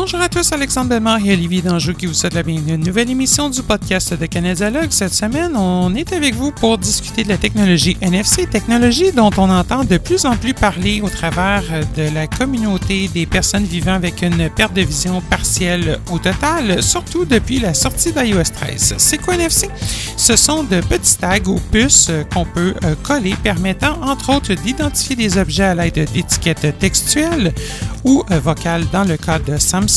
Bonjour à tous, Alexandre Bellemare et Olivier Danjou qui vous souhaite la bienvenue à une nouvelle émission du podcast de Canadialogue. Cette semaine, on est avec vous pour discuter de la technologie NFC, technologie dont on entend de plus en plus parler au travers de la communauté des personnes vivant avec une perte de vision partielle ou totale, surtout depuis la sortie d'iOS 13. C'est quoi NFC? Ce sont de petits tags ou puces qu'on peut euh, coller permettant entre autres d'identifier des objets à l'aide d'étiquettes textuelles ou euh, vocales dans le cas de Samsung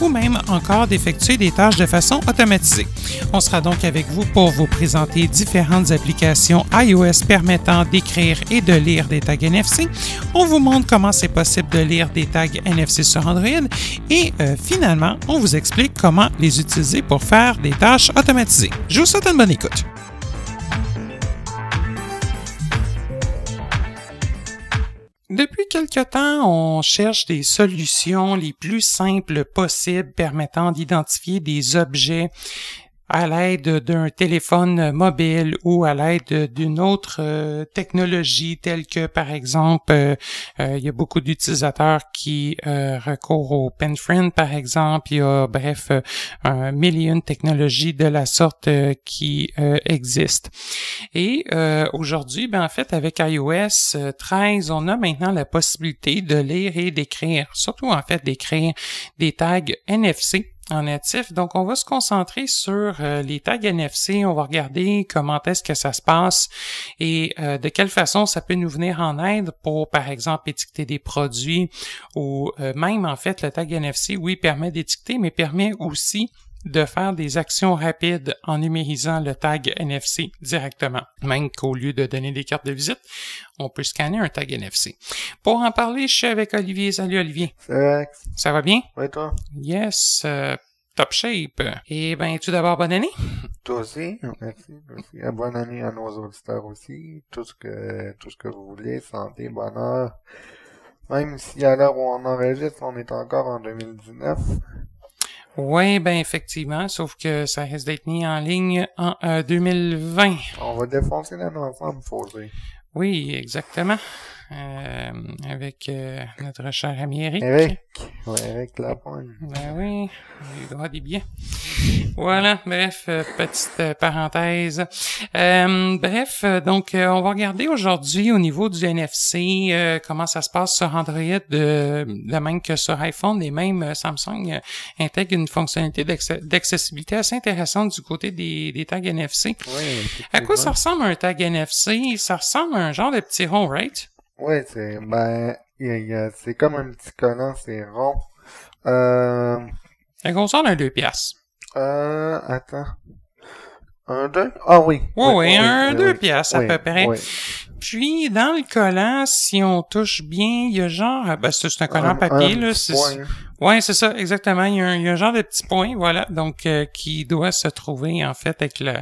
ou même encore d'effectuer des tâches de façon automatisée. On sera donc avec vous pour vous présenter différentes applications iOS permettant d'écrire et de lire des tags NFC. On vous montre comment c'est possible de lire des tags NFC sur Android et euh, finalement, on vous explique comment les utiliser pour faire des tâches automatisées. Je vous souhaite une bonne écoute. Depuis quelque temps, on cherche des solutions les plus simples possibles permettant d'identifier des objets à l'aide d'un téléphone mobile ou à l'aide d'une autre euh, technologie telle que par exemple euh, euh, il y a beaucoup d'utilisateurs qui recourent au penfriend par exemple il y a bref un million de technologies de la sorte qui existent et aujourd'hui ben en fait avec iOS 13 on a maintenant la possibilité de lire et d'écrire surtout en fait d'écrire des tags NFC en natif. Donc, on va se concentrer sur euh, les tags NFC. On va regarder comment est-ce que ça se passe et euh, de quelle façon ça peut nous venir en aide pour, par exemple, étiqueter des produits ou euh, même, en fait, le tag NFC, oui, permet d'étiqueter, mais permet aussi de faire des actions rapides en numérisant le tag NFC directement, même qu'au lieu de donner des cartes de visite, on peut scanner un tag NFC. Pour en parler, je suis avec Olivier. Salut Olivier. Ça va bien? Oui, toi? Yes top shape. Et eh ben, tu d'abord bonne année? Toi aussi, merci, merci. Euh, bonne année à nos auditeurs aussi. Tout ce que, tout ce que vous voulez, santé, bonheur. Même si à l'heure où on enregistre, on est encore en 2019. Oui, ben effectivement, sauf que ça reste d'être mis en ligne en 2020. Euh, on va défoncer l'année ensemble, Fosé. Oui, exactement. Euh, avec euh, notre cher ami Eric. Eric, ouais, Eric Lapointe. Ben oui, il va des bien. Voilà, bref, euh, petite parenthèse. bref, donc on va regarder aujourd'hui au niveau du NFC comment ça se passe sur Android, de, la même que sur iPhone et même Samsung intègre une fonctionnalité d'accessibilité assez intéressante du côté des, des tags NFC. à quoi ça ressemble un tag NFC? Ça ressemble à un genre de petit rond, right? Oui, c'est ben, c'est comme un petit collant, c'est rond. Euh... Un console un deux piastres. Euh, attends. Un deux? Ah oui. Oui, oui, un deux piastres à peu près. Puis, dans le collant, si on touche bien, il y a genre... Ben, c'est un collant papier, là. C'est, ouais, c'est ça, exactement. Il y, a un, genre de petit point, voilà, donc euh, qui doit se trouver, en fait, avec le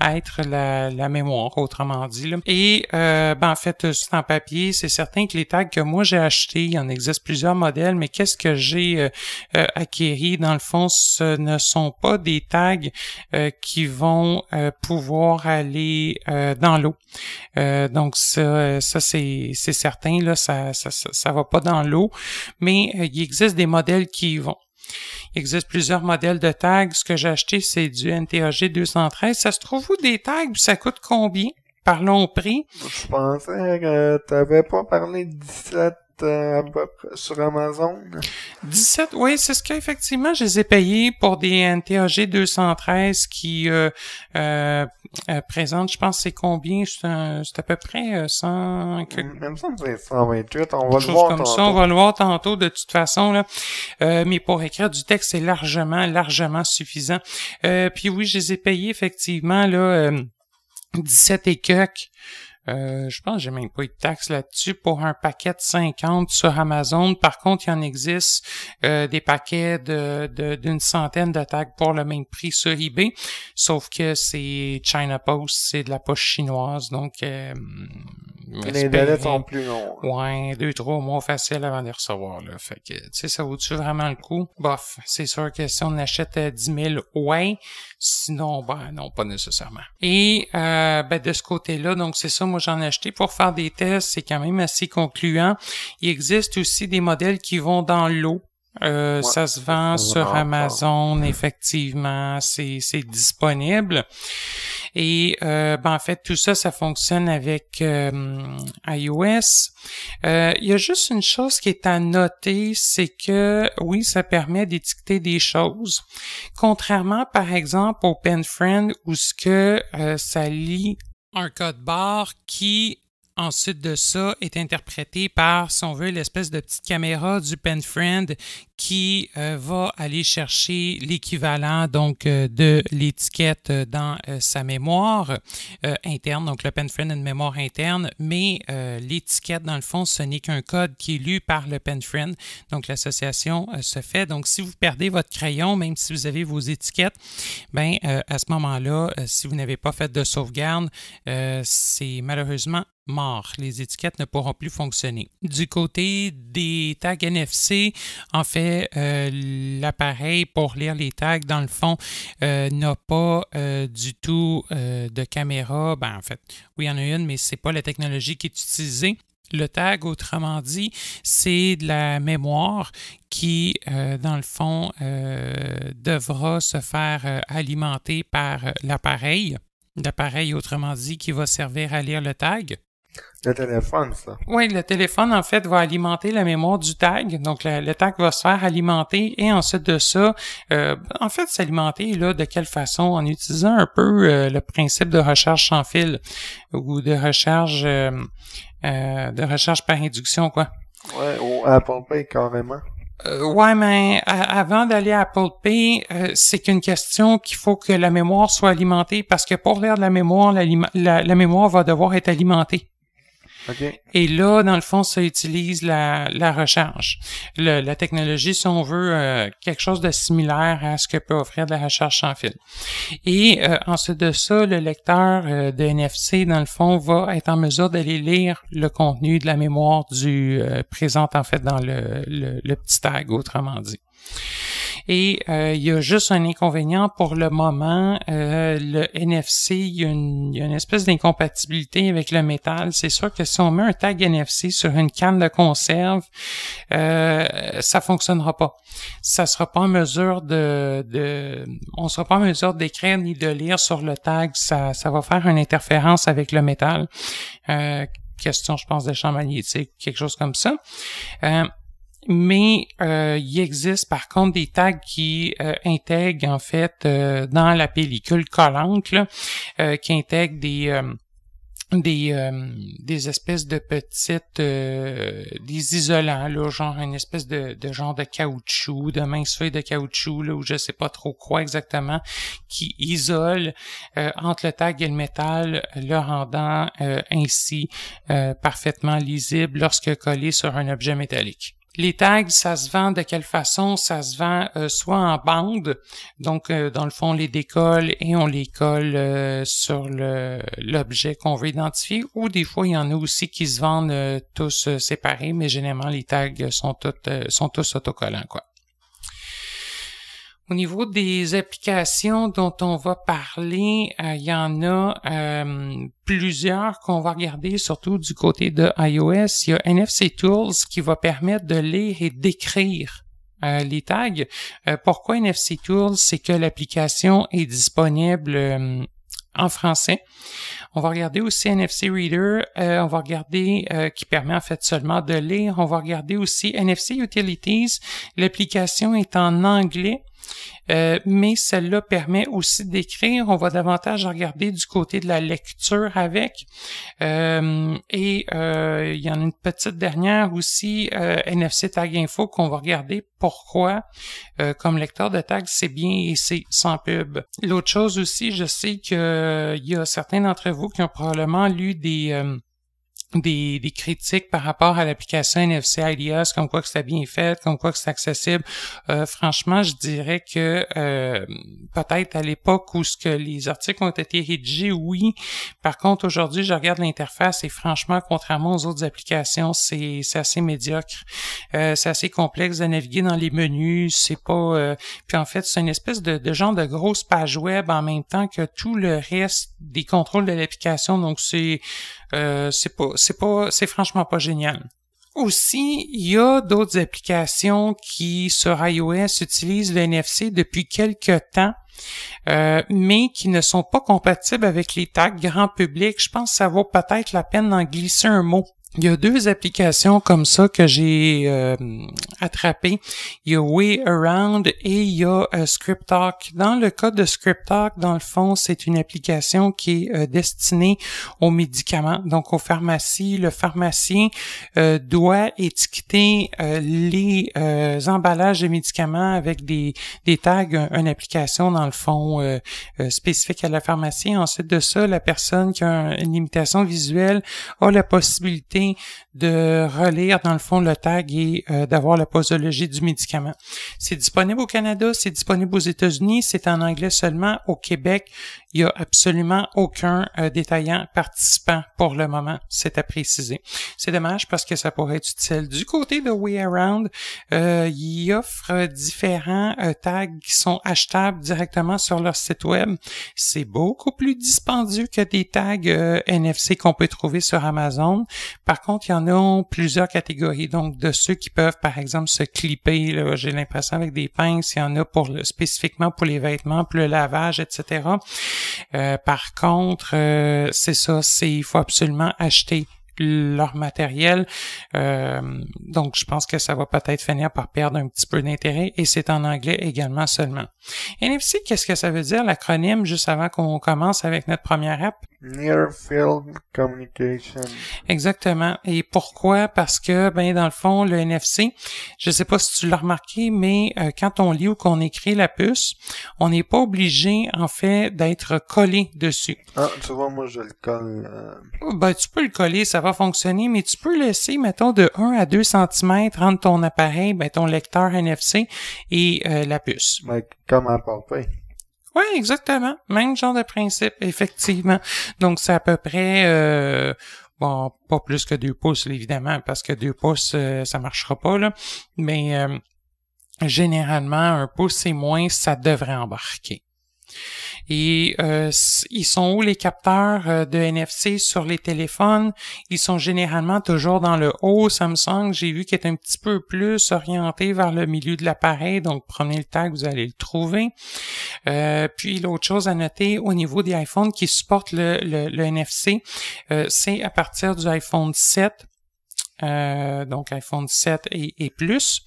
être la, la mémoire, autrement dit. Et, euh, ben, en fait, euh, c'est en papier. C'est certain que les tags que moi, j'ai achetés, il y en existe plusieurs modèles, mais qu'est-ce que j'ai euh, acquéri, dans le fond, ce ne sont pas des tags qui vont pouvoir aller dans l'eau. donc, ça, euh, ça c'est certain, là, ça, ça, ça, va pas dans l'eau, mais euh, il existe des modèles qui vont. Il existe plusieurs modèles de tags. Ce que j'ai acheté, c'est du NTAG 213. Ça se trouve où des tags? Ça coûte combien? Parlons au prix. Je pensais que t'avais pas parlé de 17 euh, sur Amazon. 17, oui, c'est ce qu'effectivement, je les ai payés pour des NTAG 213 qui, euh, présente. Je pense que c'est combien? C'est à peu près 100... Même ça, c'est 128. On va le voir comme tantôt. Ça, on va le voir tantôt de toute façon. Là. Euh, mais pour écrire du texte, c'est largement, largement suffisant. Euh, puis oui, je les ai payés effectivement là, 17 euh, et euh, je pense que j'ai même pas eu de taxe là-dessus pour un paquet de 50 sur Amazon. Par contre, il y en existe euh, des paquets d'une de, centaine de tags pour le même prix sur eBay. Sauf que c'est China Post, c'est de la poche chinoise, donc euh, les délais sont plus longs. Ouais, deux, trois mois facile avant de les recevoir. Là. Fait que, tu sais, ça vaut-tu vraiment le coup? Bof, c'est sûr que si on achète 10 euh, 000, ouais. Sinon, ben non, pas nécessairement. Et euh, ben, de ce côté-là, donc c'est ça, moi j'en ai acheté pour faire des tests, c'est quand même assez concluant. Il existe aussi des modèles qui vont dans l'eau. Euh, ça se vend sur Amazon, effectivement, c'est disponible. Et euh, ben, en fait, tout ça, ça fonctionne avec euh, iOS. Euh, il y a juste une chose qui est à noter, c'est que oui, ça permet d'étiqueter des choses. Contrairement, par exemple, au PenFriend, où ce que ça lit un code barre qui ensuite de ça, est interprété par, si on veut, l'espèce de petite caméra du pen friend qui euh, va aller chercher l'équivalent donc euh, de l'étiquette dans euh, sa mémoire interne. Donc le pen friend a une mémoire interne, mais l'étiquette dans le fond, ce n'est qu'un code qui est lu par le pen friend. Donc l'association se fait. Donc si vous perdez votre crayon, même si vous avez vos étiquettes, ben à ce moment-là, si vous n'avez pas fait de sauvegarde, c'est malheureusement les étiquettes ne pourront plus fonctionner. Du côté des tags NFC, en fait, euh, l'appareil pour lire les tags, dans le fond, euh, n'a pas euh, du tout de caméra. Ben, en fait, oui, il y en a une, mais ce n'est pas la technologie qui est utilisée. Le tag, autrement dit, c'est de la mémoire qui, dans le fond, devra se faire alimenter par l'appareil. L'appareil, autrement dit, qui va servir à lire le tag. Le téléphone, ça. Oui, le téléphone, en fait, va alimenter la mémoire du tag. Donc, le, tag va se faire alimenter et ensuite de ça, euh, en fait, s'alimenter, là, de quelle façon? En utilisant un peu euh, le principe de recherche sans fil ou de recherche, euh, de recherche par induction, quoi. Ouais, ou Apple Pay, carrément. ouais, mais avant d'aller à Apple Pay, c'est qu'une question qu'il faut que la mémoire soit alimentée parce que pour l'air de la mémoire, la, mémoire va devoir être alimentée. Et là, dans le fond, ça utilise la, la Le, la technologie, si on veut, euh, quelque chose de similaire à ce que peut offrir de la recherche sans fil. Et en euh, ensuite de ça, le lecteur euh, de NFC, dans le fond, va être en mesure d'aller lire le contenu de la mémoire du présente, en fait, dans le, le, le petit tag, autrement dit. Et euh, il y a juste un inconvénient pour le moment. Euh, le NFC, il y, a une, espèce d'incompatibilité avec le métal. C'est sûr que si on met un tag NFC sur une canne de conserve, euh, ça fonctionnera pas. Ça sera pas en mesure de, de on sera pas en mesure d'écrire ni de lire sur le tag. Ça, va faire une interférence avec le métal. Euh, question, je pense, des champs magnétiques, quelque chose comme ça mais euh, il existe par contre des tags qui euh, intègrent en fait euh, dans la pellicule collante, qui intègrent des des, espèces de petites des isolants genre une espèce de, genre de caoutchouc de mince feuille de caoutchouc là ou je sais pas trop quoi exactement qui isolent entre le tag et le métal le rendant ainsi parfaitement lisible lorsque collé sur un objet métallique les tags, ça se vend de quelle façon? Ça se vend euh, soit en bande, donc euh, dans le fond, on les décolle et on les colle euh, sur l'objet qu'on veut identifier, ou des fois, il y en a aussi qui se vendent tous séparés, mais généralement, les tags sont, sont tous autocollants. quoi. Au niveau des applications dont on va parler, euh, il y en a euh, plusieurs qu'on va regarder, surtout du côté de iOS. Il y a NFC Tools qui va permettre de lire et d'écrire euh, les tags. pourquoi NFC Tools? C'est que l'application est disponible en français. On va regarder aussi NFC Reader, on va regarder qui permet en fait seulement de lire. On va regarder aussi NFC Utilities. L'application est en anglais. Euh, mais celle-là permet aussi d'écrire. On va davantage regarder du côté de la lecture avec. Euh, et euh, il y en a une petite dernière aussi, NFC Tag Info, qu'on va regarder pourquoi, comme lecteur de tags, c'est bien et c'est sans pub. L'autre chose aussi, je sais qu'il y a certains d'entre vous qui ont probablement lu des des, critiques par rapport à l'application NFC Ideas, comme quoi que c'est bien fait, comme quoi que c'est accessible. Euh, franchement, je dirais que euh, peut-être à l'époque où ce que les articles ont été rédigés, oui. Par contre, aujourd'hui, je regarde l'interface et franchement, contrairement aux autres applications, c'est assez médiocre. Euh, c'est assez complexe de naviguer dans les menus. C'est pas. puis en fait, c'est une espèce de, de genre de grosse page web en même temps que tout le reste des contrôles de l'application. Donc c'est euh, c'est pas, c'est pas, c'est franchement pas génial. Aussi, il y a d'autres applications qui, sur iOS, utilisent le NFC depuis quelque temps, euh, mais qui ne sont pas compatibles avec les tags grand public. Je pense que ça vaut peut-être la peine d'en glisser un mot. Il y a deux applications comme ça que j'ai euh, attrapées. Il y a Way Around et il y a euh, Script Dans le cas de Script dans le fond, c'est une application qui est euh, destinée aux médicaments, donc aux pharmacies. Le pharmacien euh, doit étiqueter les emballages de médicaments avec des, des tags, une application dans le fond spécifique à la pharmacie. Ensuite de ça, la personne qui a une limitation visuelle a la possibilité tem de relire dans le fond le tag et euh, d'avoir la posologie du médicament. C'est disponible au Canada, c'est disponible aux États-Unis, c'est en anglais seulement. Au Québec, il n'y a absolument aucun euh, détaillant participant pour le moment, c'est à préciser. C'est dommage parce que ça pourrait être utile. Du côté de Way Around, euh, ils offrent différents euh, tags qui sont achetables directement sur leur site web. C'est beaucoup plus dispendieux que des tags NFC qu'on peut trouver sur Amazon. Par contre, il y en plusieurs catégories. Donc, de ceux qui peuvent, par exemple, se clipper, j'ai l'impression avec des pinces, il y en a pour le, spécifiquement pour les vêtements, pour le lavage, etc. Euh, par contre, euh, c'est ça, c'est il faut absolument acheter leur matériel. Euh, donc, je pense que ça va peut-être finir par perdre un petit peu d'intérêt et c'est en anglais également seulement. NFC, qu'est-ce que ça veut dire l'acronyme juste avant qu'on commence avec notre première app? Near Field Communication. Exactement. Et pourquoi? Parce que, ben, dans le fond, le NFC, je ne sais pas si tu l'as remarqué, mais euh, quand on lit ou qu'on écrit la puce, on n'est pas obligé, en fait, d'être collé dessus. Ah, tu vois, moi, je le colle. Euh, ben, tu peux le coller, ça va fonctionner, mais tu peux laisser, mettons, de 1 à 2 cm entre ton appareil, ben, ton lecteur NFC et euh, la puce. Mais ben, comme en Oui, exactement. Même genre de principe, effectivement. Donc, c'est à peu près... Euh, bon, pas plus que 2 pouces, évidemment, parce que 2 pouces, euh, ça marchera pas, là. Mais euh, généralement, un pouce et moins, ça devrait embarquer. Et euh, ils sont où les capteurs euh, de NFC sur les téléphones? Ils sont généralement toujours dans le haut. Samsung, j'ai vu qu'il est un petit peu plus orienté vers le milieu de l'appareil, donc prenez le tag, vous allez le trouver. Euh, puis l'autre chose à noter au niveau des iPhones qui supportent le, NFC, c'est à partir du iPhone 7 euh, donc iPhone 7 et, plus,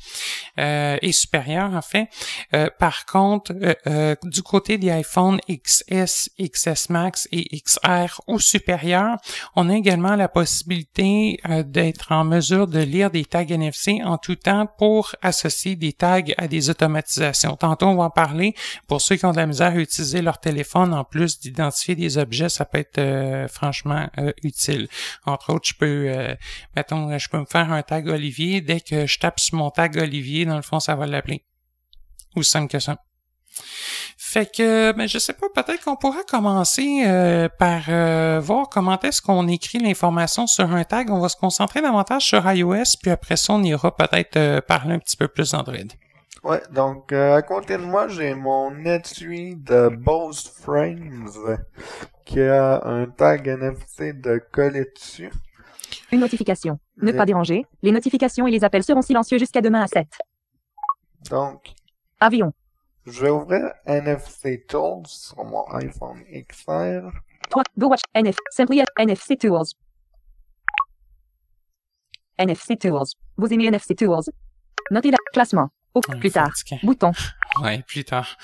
euh, et supérieur en fait. Euh, par contre, du côté des iPhone XS, XS Max et XR ou supérieur, on a également la possibilité d'être en mesure de lire des tags NFC en tout temps pour associer des tags à des automatisations. Tantôt, on va en parler pour ceux qui ont de la misère à utiliser leur téléphone en plus d'identifier des objets, ça peut être franchement utile. Entre autres, je peux, mettons, je peux me faire un tag Olivier. Dès que je tape sur mon tag Olivier, dans le fond, ça va l'appeler. Ou simple que ça. Fait que, ben, je sais pas, peut-être qu'on pourra commencer euh, par euh, voir comment est-ce qu'on écrit l'information sur un tag. On va se concentrer davantage sur iOS, puis après ça, on ira peut-être euh, parler un petit peu plus d'Android. Ouais, donc à côté de moi, j'ai mon étui de Bose Frames qui a un tag NFC de coller dessus. Une notification. Ne pas déranger. Les notifications et les appels seront silencieux jusqu'à demain à 7. Donc. Avion. Je vais ouvrir NFC Tools sur mon iPhone XR. 3. Go Watch. NF. Simply NFC Tools. NFC Tools. Vous aimez NFC Tools? Notez la classement plus tard. Bouton. Oui, plus tard.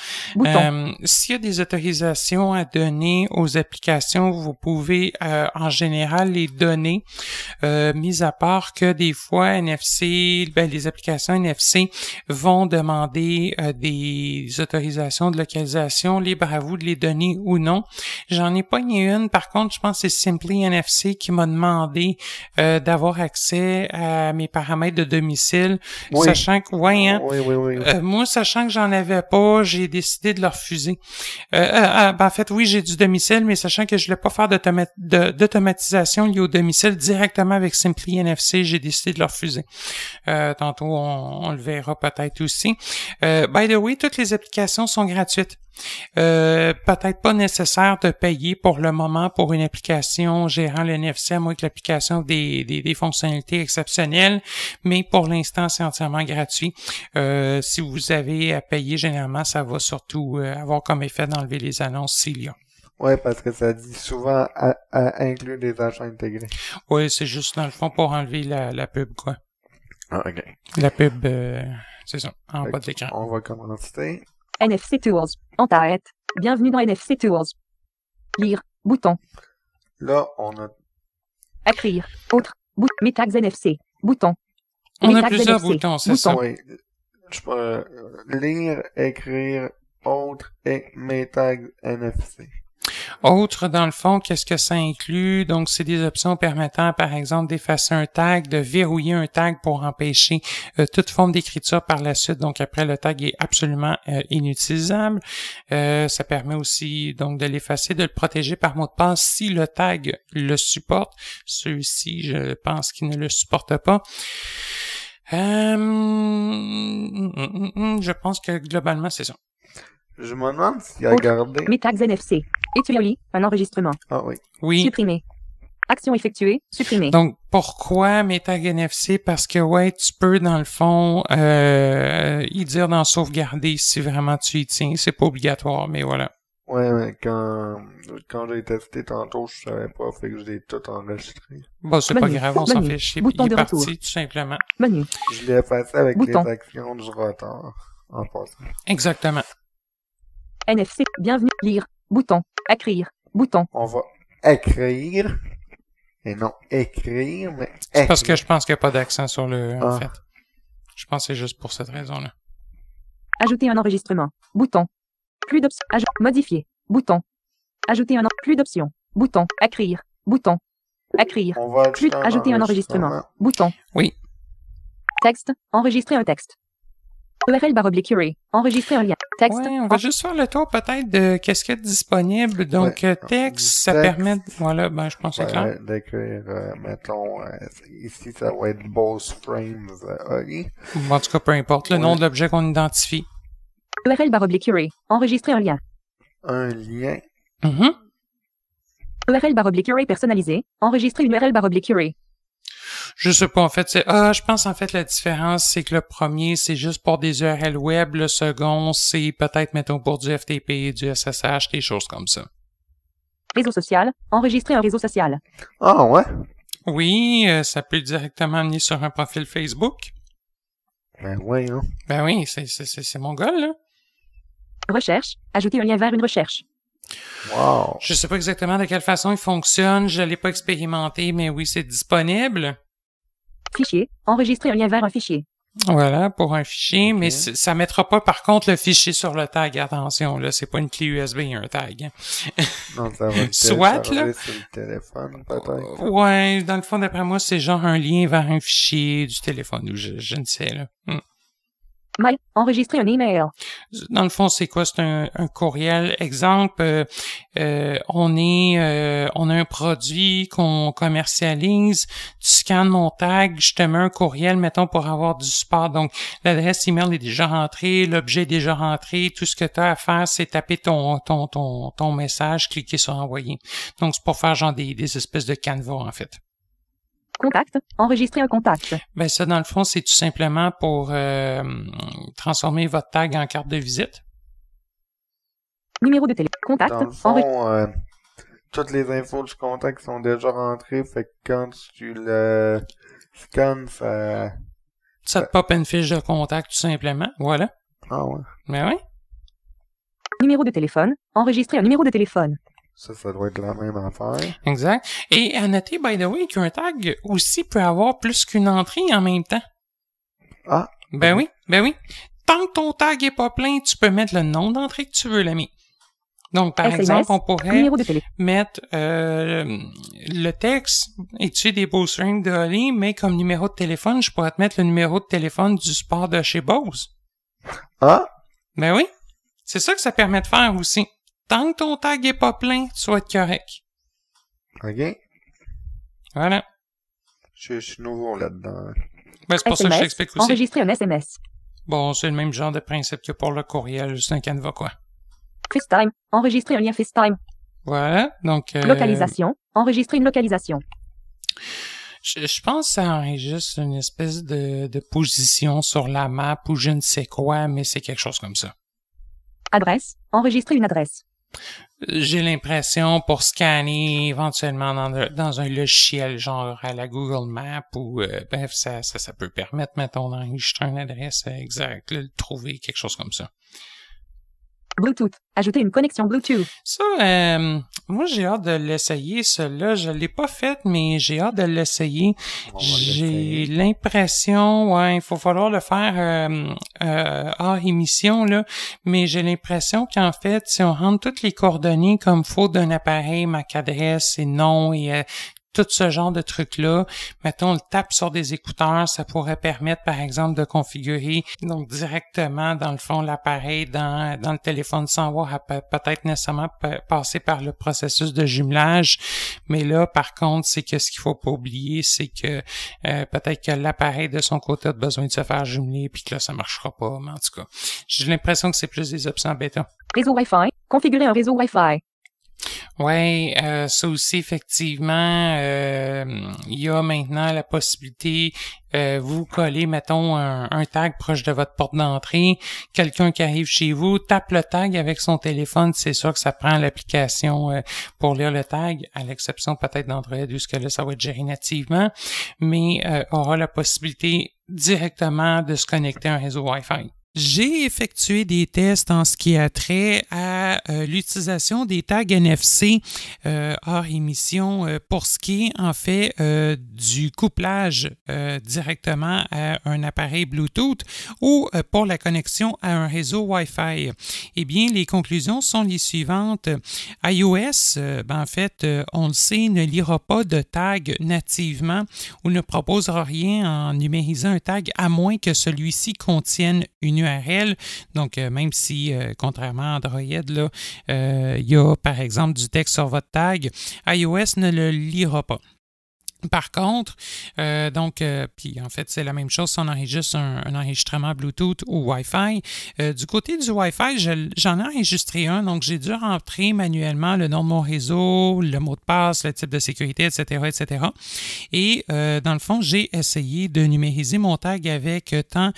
Euh, S'il y a des autorisations à donner aux applications, vous pouvez euh, en général les donner, euh, mis à part que des fois NFC, ben, les applications NFC vont demander euh, des autorisations de localisation, libre à vous de les donner ou non. J'en ai pas eu une, par contre, je pense que c'est Simply NFC qui m'a demandé euh, d'avoir accès à mes paramètres de domicile, sachant que, hein, oui, euh, moi, sachant que j'en avais pas, j'ai décidé de le refuser. Euh, euh, ben, en fait, oui, j'ai du domicile, mais sachant que je voulais pas faire d'automatisation liée au domicile directement avec Simply NFC, j'ai décidé de le refuser. tantôt, on, on, le verra peut-être aussi. by the way, toutes les applications sont gratuites. Euh, peut-être pas nécessaire de payer pour le moment pour une application gérant le NFC, à moins l'application des, des, fonctionnalités exceptionnelles, mais pour l'instant, c'est entièrement gratuit. Euh, si vous avez à payer, généralement, ça va surtout euh, avoir comme effet d'enlever les annonces s'il y a. Oui, parce que ça dit souvent à, inclure des achats intégrés. Oui, c'est juste dans le fond pour enlever la, pub, quoi. Ah, ok. La pub, c'est ça, en bas de l'écran. On va commencer. NFC Tools. En tête. Bienvenue dans NFC Tools. Lire. Bouton. Là, on a... Écrire. Autre. Bout... Mes tags NFC. Bouton. On a plusieurs boutons, c'est ça. Oui. Je peux lire, écrire, autre et mes tags NFC. Autre, dans le fond, qu'est-ce que ça inclut? Donc, c'est des options permettant, par exemple, d'effacer un tag, de verrouiller un tag pour empêcher euh, toute forme d'écriture par la suite. Donc, après, le tag est absolument euh, inutilisable. Euh, ça permet aussi, donc, de l'effacer, de le protéger par mot de passe si le tag le supporte. Celui-ci, je pense qu'il ne le supporte pas. Mm, mm, mm, je pense que globalement, c'est ça. Je me demande s'il a gardé. Mes tags NFC. Étuoli, un enregistrement. Ah oui. Oui. Supprimer. Action effectuée, supprimer. Donc, pourquoi tags NFC? Parce que, ouais, tu peux, dans le fond, euh, y dire dans sauvegarder si vraiment tu y tiens. C'est pas obligatoire, mais voilà. Ouais, mais quand, quand j'ai testé tantôt, je savais pas, fait que j'ai tout enregistré. Bon, c'est pas grave, on s'en fait chier. il est parti, tout simplement. Je l'ai effacé avec les actions du retard, en passant. Exactement. NFC, bienvenue, lire, Bouton. Écrire. Bouton. On va écrire. Et non écrire, mais C'est parce que je pense qu'il n'y a pas d'accent sur le. En ah. fait. Je pense que c'est juste pour cette raison-là. Ajouter un enregistrement. Bouton. Plus d'options. Modifier. Bouton. Ajouter un. Plus d'options. Bouton. Écrire. Bouton. Écrire. On va Plus... Ajouter un enregistrement. Bouton. Oui. Texte. Enregistrer un texte. URL barre oblique Enregistrer un lien. Texte. on va juste faire le tour peut-être de qu'est-ce qui est disponible. Donc, euh, texte, ça permet... Voilà, ben, je pense que c'est ben, D'écrire, euh, mettons, euh, ici, ça va être Bose Frames en tout cas, peu importe le nom de l'objet qu'on identifie. URL barre oblique Enregistrer un lien. Un lien. -hmm. URL barre oblique personnalisé. Enregistrer une URL barre oblique je sais pas, en fait, c'est, ah, je pense, en fait, la différence, c'est que le premier, c'est juste pour des URL web, le second, c'est peut-être, mettons, pour du FTP, du SSH, des choses comme ça. Réseau social, enregistrer un réseau social. Ah, ouais? Oui, euh, ça peut directement amener sur un profil Facebook. Ben oui, hein? Ben oui, c'est, c'est, c'est mon goal, là. Recherche, ajouter un lien vers une recherche. Wow. Je sais pas exactement de quelle façon il fonctionne, je l'ai pas expérimenté, mais oui, c'est disponible. Fichier, enregistrer un lien vers un fichier. Voilà, pour un fichier, mais ça mettra pas par contre le fichier sur le tag. Attention, là, c'est pas une clé USB, il y a un tag. Hein. Non, ça va Soit, là. Sur le téléphone, peut Ouais, dans le fond, d'après moi, c'est genre un lien vers un fichier du téléphone ou je, ne sais, hmm enregistrer un email. Dans le fond, c'est quoi C'est un, courriel. Exemple, euh, euh, on est, euh, on a un produit qu'on commercialise. Tu scannes mon tag, je te mets un courriel, mettons pour avoir du support. Donc, l'adresse email est déjà rentrée, l'objet est déjà rentré. Tout ce que tu as à faire, c'est taper ton, ton ton ton message, cliquer sur envoyer. Donc, c'est pour faire genre des, des espèces de canevas en fait. Contact. Enregistrer un contact. Ben ça, dans le fond, c'est tout simplement pour euh, transformer votre tag en carte de visite. Numéro de téléphone. Contact. Enregistrer euh, toutes les infos du contact sont déjà rentrées. Fait que quand tu le scans, ça... Ça te pop une fiche de contact, tout simplement. Voilà. Ah ouais. Mais ben oui. Numéro de téléphone. Enregistrer un numéro de téléphone. Ça, ça doit être la même affaire. Exact. Et à noter, by the way, qu'un tag aussi peut avoir plus qu'une entrée en même temps. Ah. Ben oui, ben oui. Tant que ton tag est pas plein, tu peux mettre le nom d'entrée que tu veux, l'ami. Donc, par exemple, on pourrait mettre euh, le texte et tu des beaux de Holly, mais comme numéro de téléphone, je pourrais te mettre le numéro de téléphone du sport de chez Bose. Ah? Ben oui. C'est ça que ça permet de faire aussi. Tant que ton tag est pas plein, tu être correct. OK. Voilà. Je, suis nouveau là-dedans. Ben, c'est pour ça que je t'explique aussi. Enregistrer un SMS. Bon, c'est le même genre de principe que pour le courriel, Juste un canevas, quoi. FaceTime. Enregistrer un lien FaceTime. Voilà, donc... Euh, localisation. Enregistrer une localisation. Je, pense que ça enregistre une espèce de, de position sur la map ou je ne sais quoi, mais c'est quelque chose comme ça. Adresse. Enregistrer une adresse. J'ai l'impression pour scanner éventuellement dans, un logiciel genre à la Google Map ou euh, bref, ça, ça, peut permettre, mettons, d'enregistrer une adresse exacte, de trouver, quelque chose comme ça. Bluetooth. Ajouter une connexion Bluetooth. Ça, euh, moi, j'ai hâte de l'essayer, celle-là. Je l'ai pas fait, mais j'ai hâte de l'essayer. J'ai l'impression, ouais, il faut falloir le faire euh, euh, hors émission, là. Mais j'ai l'impression qu'en fait, si on rentre toutes les coordonnées comme faut d'un appareil, MAC adresse et nom et euh, tout ce genre de trucs-là. Mettons, le tape sur des écouteurs, ça pourrait permettre, par exemple, de configurer donc directement, dans le fond, l'appareil dans, dans le téléphone sans avoir à peut-être nécessairement passer par le processus de jumelage. Mais là, par contre, c'est que ce qu'il faut pas oublier, c'est que euh, peut-être que l'appareil de son côté a besoin de se faire jumeler, puis que là, ça marchera pas. Mais en tout cas, j'ai l'impression que c'est plus des options bêta. Réseau Wi-Fi. Configurer un réseau Wi-Fi. Oui, euh, ça aussi, effectivement, euh, il y a maintenant la possibilité, euh, vous collez, mettons, un, tag proche de votre porte d'entrée, quelqu'un qui arrive chez vous, tape le tag avec son téléphone, c'est sûr que ça prend l'application euh, pour lire le tag, à l'exception peut-être d'Android, puisque là, ça va être géré nativement, mais aura la possibilité directement de se connecter à un réseau Wi-Fi. J'ai effectué des tests en ce qui a trait à euh, l'utilisation des tags NFC euh, hors émission euh, pour ce qui est en fait du couplage directement à un appareil Bluetooth ou pour la connexion à un réseau Wi-Fi. Eh bien, les conclusions sont les suivantes. iOS, ben, en fait, on le sait, ne lira pas de tag nativement ou ne proposera rien en numérisant un tag à moins que celui-ci contienne une URL. Donc, euh, même si, euh, contrairement à Android, là, euh, il y a par exemple du texte sur votre tag, iOS ne le lira pas. Par contre, donc, puis en fait, c'est la même chose si on enregistre un, enregistrement Bluetooth ou Wi-Fi. du côté du Wi-Fi, j'en ai enregistré un, donc j'ai dû rentrer manuellement le nom de mon réseau, le mot de passe, le type de sécurité, etc., etc. Et dans le fond, j'ai essayé de numériser mon tag avec tant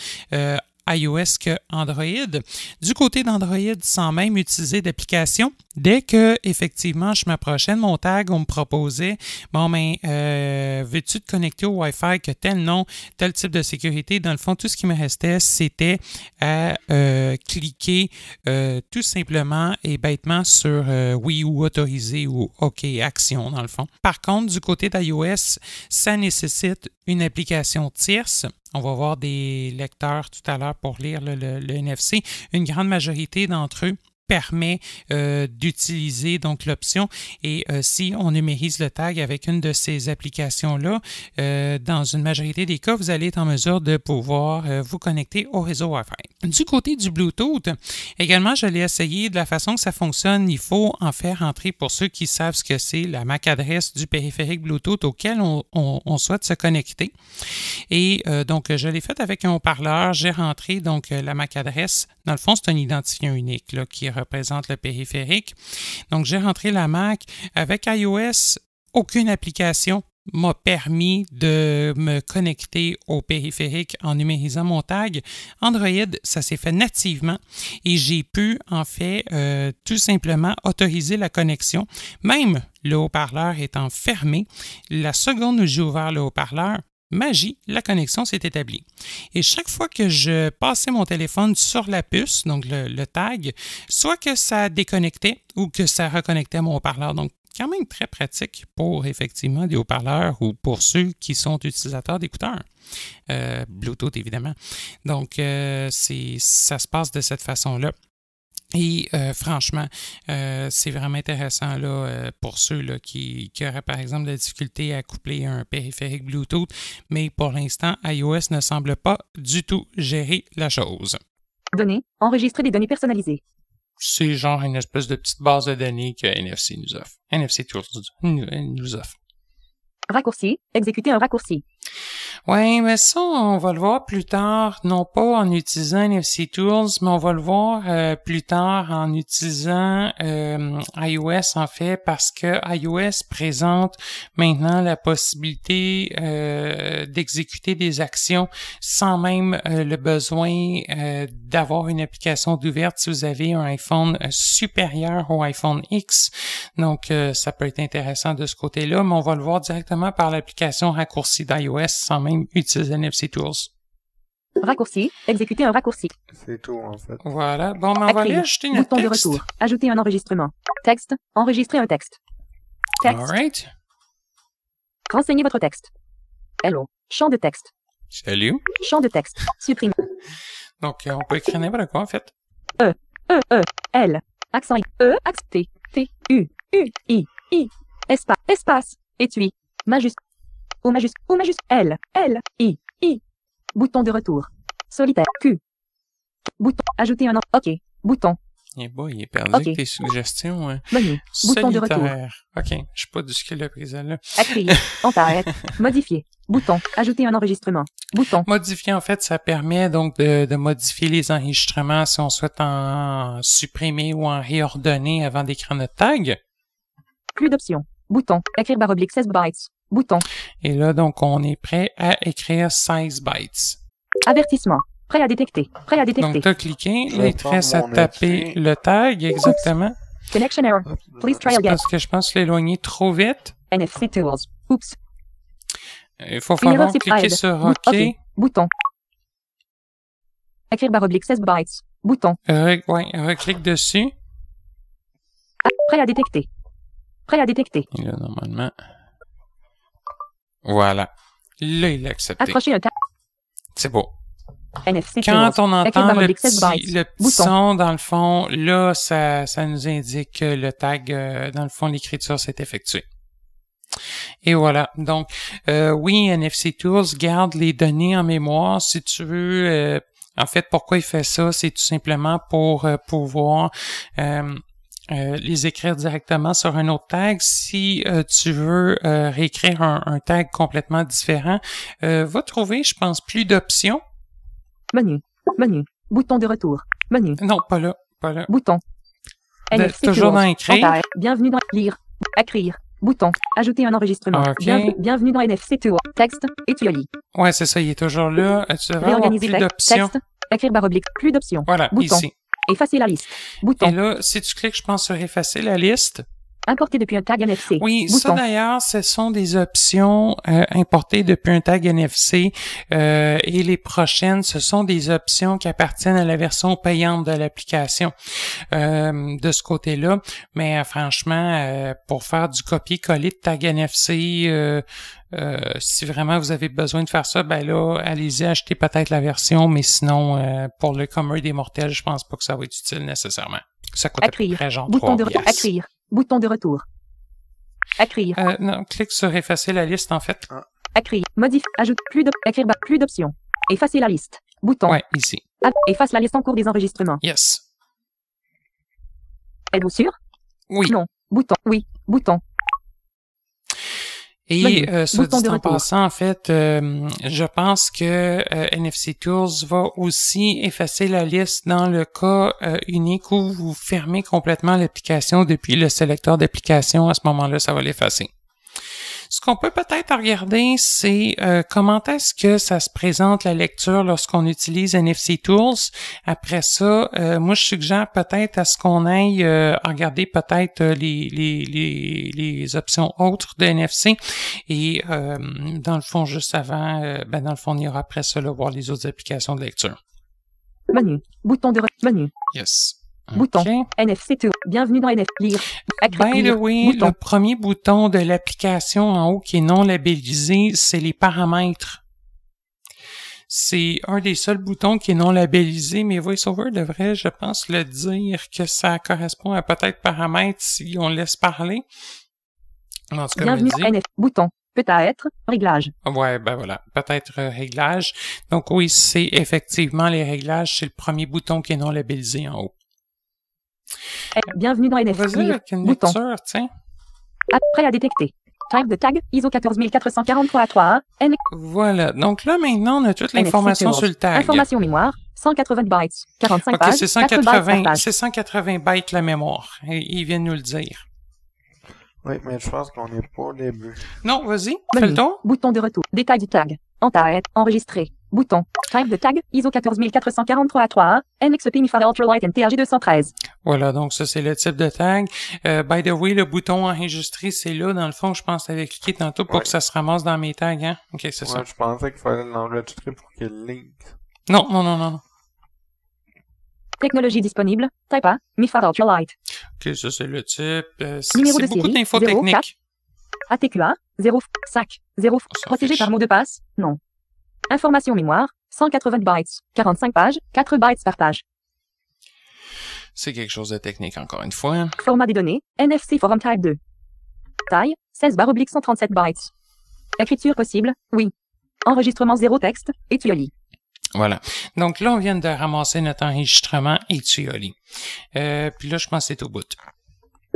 iOS que Android. Du côté d'Android, sans même utiliser d'application, dès que effectivement je m'approchais de mon tag, on me proposait bon mais ben, euh, veux-tu te connecter au Wi-Fi que tel nom, tel type de sécurité. Dans le fond, tout ce qui me restait, c'était à euh, cliquer euh, tout simplement et bêtement sur euh, oui ou autorisé ou OK action dans le fond. Par contre, du côté d'iOS, ça nécessite une application tierce. On va voir des lecteurs tout à l'heure pour lire le, le NFC. Une grande majorité d'entre eux permet euh, d'utiliser donc l'option et euh, si on numérise le tag avec une de ces applications là euh, dans une majorité des cas vous allez être en mesure de pouvoir vous connecter au réseau Wi-Fi. Du côté du Bluetooth également je l'ai essayé de la façon que ça fonctionne il faut en faire entrer pour ceux qui savent ce que c'est la MAC adresse du périphérique Bluetooth auquel on, souhaite se connecter et donc je l'ai fait avec un haut-parleur j'ai rentré donc la MAC adresse dans le fond c'est un identifiant unique qui représente le périphérique. Donc, j'ai rentré la Mac. Avec iOS, aucune application m'a permis de me connecter au périphérique en numérisant mon tag. Android, ça s'est fait nativement et j'ai pu en fait euh, tout simplement autoriser la connexion. Même le haut-parleur étant fermé, la seconde où j'ai ouvert le haut-parleur, magie, la connexion s'est établie. Et chaque fois que je passais mon téléphone sur la puce, donc le, tag, soit que ça déconnectait ou que ça reconnectait mon haut-parleur. Donc, quand même très pratique pour effectivement des haut-parleurs ou pour ceux qui sont utilisateurs d'écouteurs. Euh, Bluetooth, évidemment. Donc, euh, ça se passe de cette façon-là. Et euh, franchement, euh, c'est vraiment intéressant là, euh, pour ceux là, qui, qui, auraient par exemple de la difficulté à coupler un périphérique Bluetooth, mais pour l'instant, iOS ne semble pas du tout gérer la chose. Données, enregistrer des données personnalisées. C'est genre une espèce de petite base de données que NFC nous offre. NFC nous offre. Raccourci, exécuter un raccourci. Oui, mais ça, on va le voir plus tard, non pas en utilisant NFC Tools, mais on va le voir euh, plus tard en utilisant euh, iOS, en fait, parce que iOS présente maintenant la possibilité euh, d'exécuter des actions sans même le besoin d'avoir une application d'ouverte si vous avez un iPhone supérieur au iPhone X. Donc, ça peut être intéressant de ce côté-là, mais on va le voir directement par l'application raccourci d'iOS sans même utiliser NFC Tools. Raccourci, exécuter un raccourci. C'est tout en fait. Voilà, bon, ben, on va aller ajouter notre Bouton de retour, ajouter un enregistrement. Texte, enregistrer un texte. Texte. Alright. Renseignez votre texte. Hello, champ de texte. Salut. Champ de texte, supprimer. Donc, euh, on peut écrire n'importe quoi en fait. E, E, E, L, accent I, E, accent T, T, U, U, I, I, espace, espace, étui, Majuscule. O majuscule. O majuscule. L. L. I. I. Bouton de retour. Solitaire. Q. Bouton. Ajouter un en... OK. Bouton. Et eh boy, il est perdu avec tes suggestions. Hein. Bouton de retour. OK. Je suis pas du skill prise là. Accueillir. On s'arrête. Modifier. Bouton. Ajouter un enregistrement. Bouton. Modifier, en fait, ça permet donc de, de modifier les enregistrements si on souhaite en supprimer ou en réordonner avant d'écrire notre tag. Plus d'options. Bouton. Écrire barre 16 bytes. Bouton. Et là, donc, on est prêt à écrire 16 bytes. Avertissement. Prêt à détecter. Prêt à détecter. Donc, t'as cliqué. il est prêt à taper le tag, exactement. Connection error. Please try again. Parce que je pense l'éloigner trop vite. NFC Tools. Oups. Il faut vraiment cliquer sur OK. Bouton. Écrire barre 16 bytes. Bouton. Re ouais, reclique dessus. Prêt à détecter à détecter. Et là, normalement. Voilà. Là, il a accepté. C'est beau. NFC Quand on entend le petit, son dans le fond, là, ça, ça nous indique que le tag, euh, dans le fond, l'écriture s'est effectuée. Et voilà. Donc, euh, oui, NFC Tools garde les données en mémoire. Si tu veux, euh, en fait, pourquoi il fait ça, c'est tout simplement pour euh, pouvoir euh, les écrire directement sur un autre tag. Si euh, tu veux euh, réécrire un, tag complètement différent, va trouver, je pense, plus d'options. Menu, menu, bouton de retour, menu. Non, pas là, pas là. Bouton. De, toujours dans écrire. Bienvenue dans lire, écrire. Bouton. Ajouter un enregistrement. Ah, bienvenue, dans NFC Tour. Texte. lis. Ouais, c'est ça, il est toujours là. Tu Réorganiser plus d'options. Écrire Plus d'options. Voilà, ici. Effacer la liste. Bouton. Et là, si tu cliques, je pense sur effacer la liste. Importé depuis un tag NFC. Oui, ça d'ailleurs, ce sont des options euh, importées depuis un tag NFC euh, et les prochaines, ce sont des options qui appartiennent à la version payante de l'application euh, de ce côté-là. Mais franchement, pour faire du copier-coller de tag NFC, si vraiment vous avez besoin de faire ça, ben là, allez-y, achetez peut-être la version, mais sinon, pour le commerce des mortels, je pense pas que ça va être utile nécessairement. Ça coûte très peu Bouton de retour. Écrire. Euh, non, clique sur effacer la liste en fait. Écrire. Modif. Ajoute plus de. Écrire. Plus d'options. Effacer la liste. Bouton. Ouais, ici. efface la liste en cours des enregistrements. Yes. Êtes-vous sûr? Oui. Non. Bouton. Oui. Bouton. Et euh, dit en passant, en fait, euh, je pense que euh, NFC Tools va aussi effacer la liste dans le cas euh, unique où vous fermez complètement l'application depuis le sélecteur d'application. À ce moment-là, ça va l'effacer. Ce qu'on peut peut-être regarder, c'est euh, comment est-ce que ça se présente la lecture lorsqu'on utilise NFC Tools. Après ça, euh, moi, je suggère peut-être à ce qu'on aille euh, regarder peut-être les, les, les, les, options autres de NFC. Et dans le fond, juste avant, ben dans le fond, on ira après cela voir les autres applications de lecture. Menu. Bouton de menu. Yes. Bouton. NFC Bienvenue dans NFC. By ben le premier bouton de l'application en haut qui est non labellisé, c'est les paramètres. C'est un des seuls boutons qui est non labellisé, mais VoiceOver devrait, je pense, le dire que ça correspond à peut-être paramètres si on laisse parler. Bienvenue dans NFC. Bouton. Peut-être réglage. Ouais, ben voilà, peut-être euh, réglage. Donc oui, c'est effectivement les réglages, c'est le premier bouton qui est non labellisé en haut. Eh, bienvenue dans NFC. Bouton. Tiens. Après à détecter. Type de tag ISO 14443 à 3 N. Voilà. Donc là, maintenant, on a toute l'information sur le tag. Information mémoire. 180 bytes. 45 okay, c'est 180, c'est 180 bytes la mémoire. Et, ils viennent nous le dire. Oui, mais je pense qu'on n'est pas au début. Non, vas-y, fais le tour. Bouton de retour. Détail du tag. En tête Enregistré. Bouton. Type de tag. ISO 14443 a 3A. NXP e Ultra Ultralight NTRG 213. Voilà, donc ça, c'est le type de tag. Euh, by the way, le bouton enregistrer, c'est là. Dans le fond, je pense que t'avais cliqué tantôt pour que ça se ramasse dans mes tags, hein? OK, c'est ouais, ça. je pensais qu'il fallait l'enregistrer pour qu'il link. Non, non, non, non. Technologie disponible. Type A. Ultra Ultralight. OK, ça, c'est le type. Euh, c'est beaucoup d'infos techniques. ATQA. 0 sac 0 protégé par mot de passe non Information mémoire, 180 bytes, 45 pages, 4 bytes par page. C'est quelque chose de technique encore une fois. Format des données, NFC Forum Type 2. Taille, 16 barres oblique 137 bytes. Écriture possible, oui. Enregistrement zéro texte, et tu Voilà. Donc là, on vient de ramasser notre enregistrement et tu euh, puis là, je pense que c'est au bout.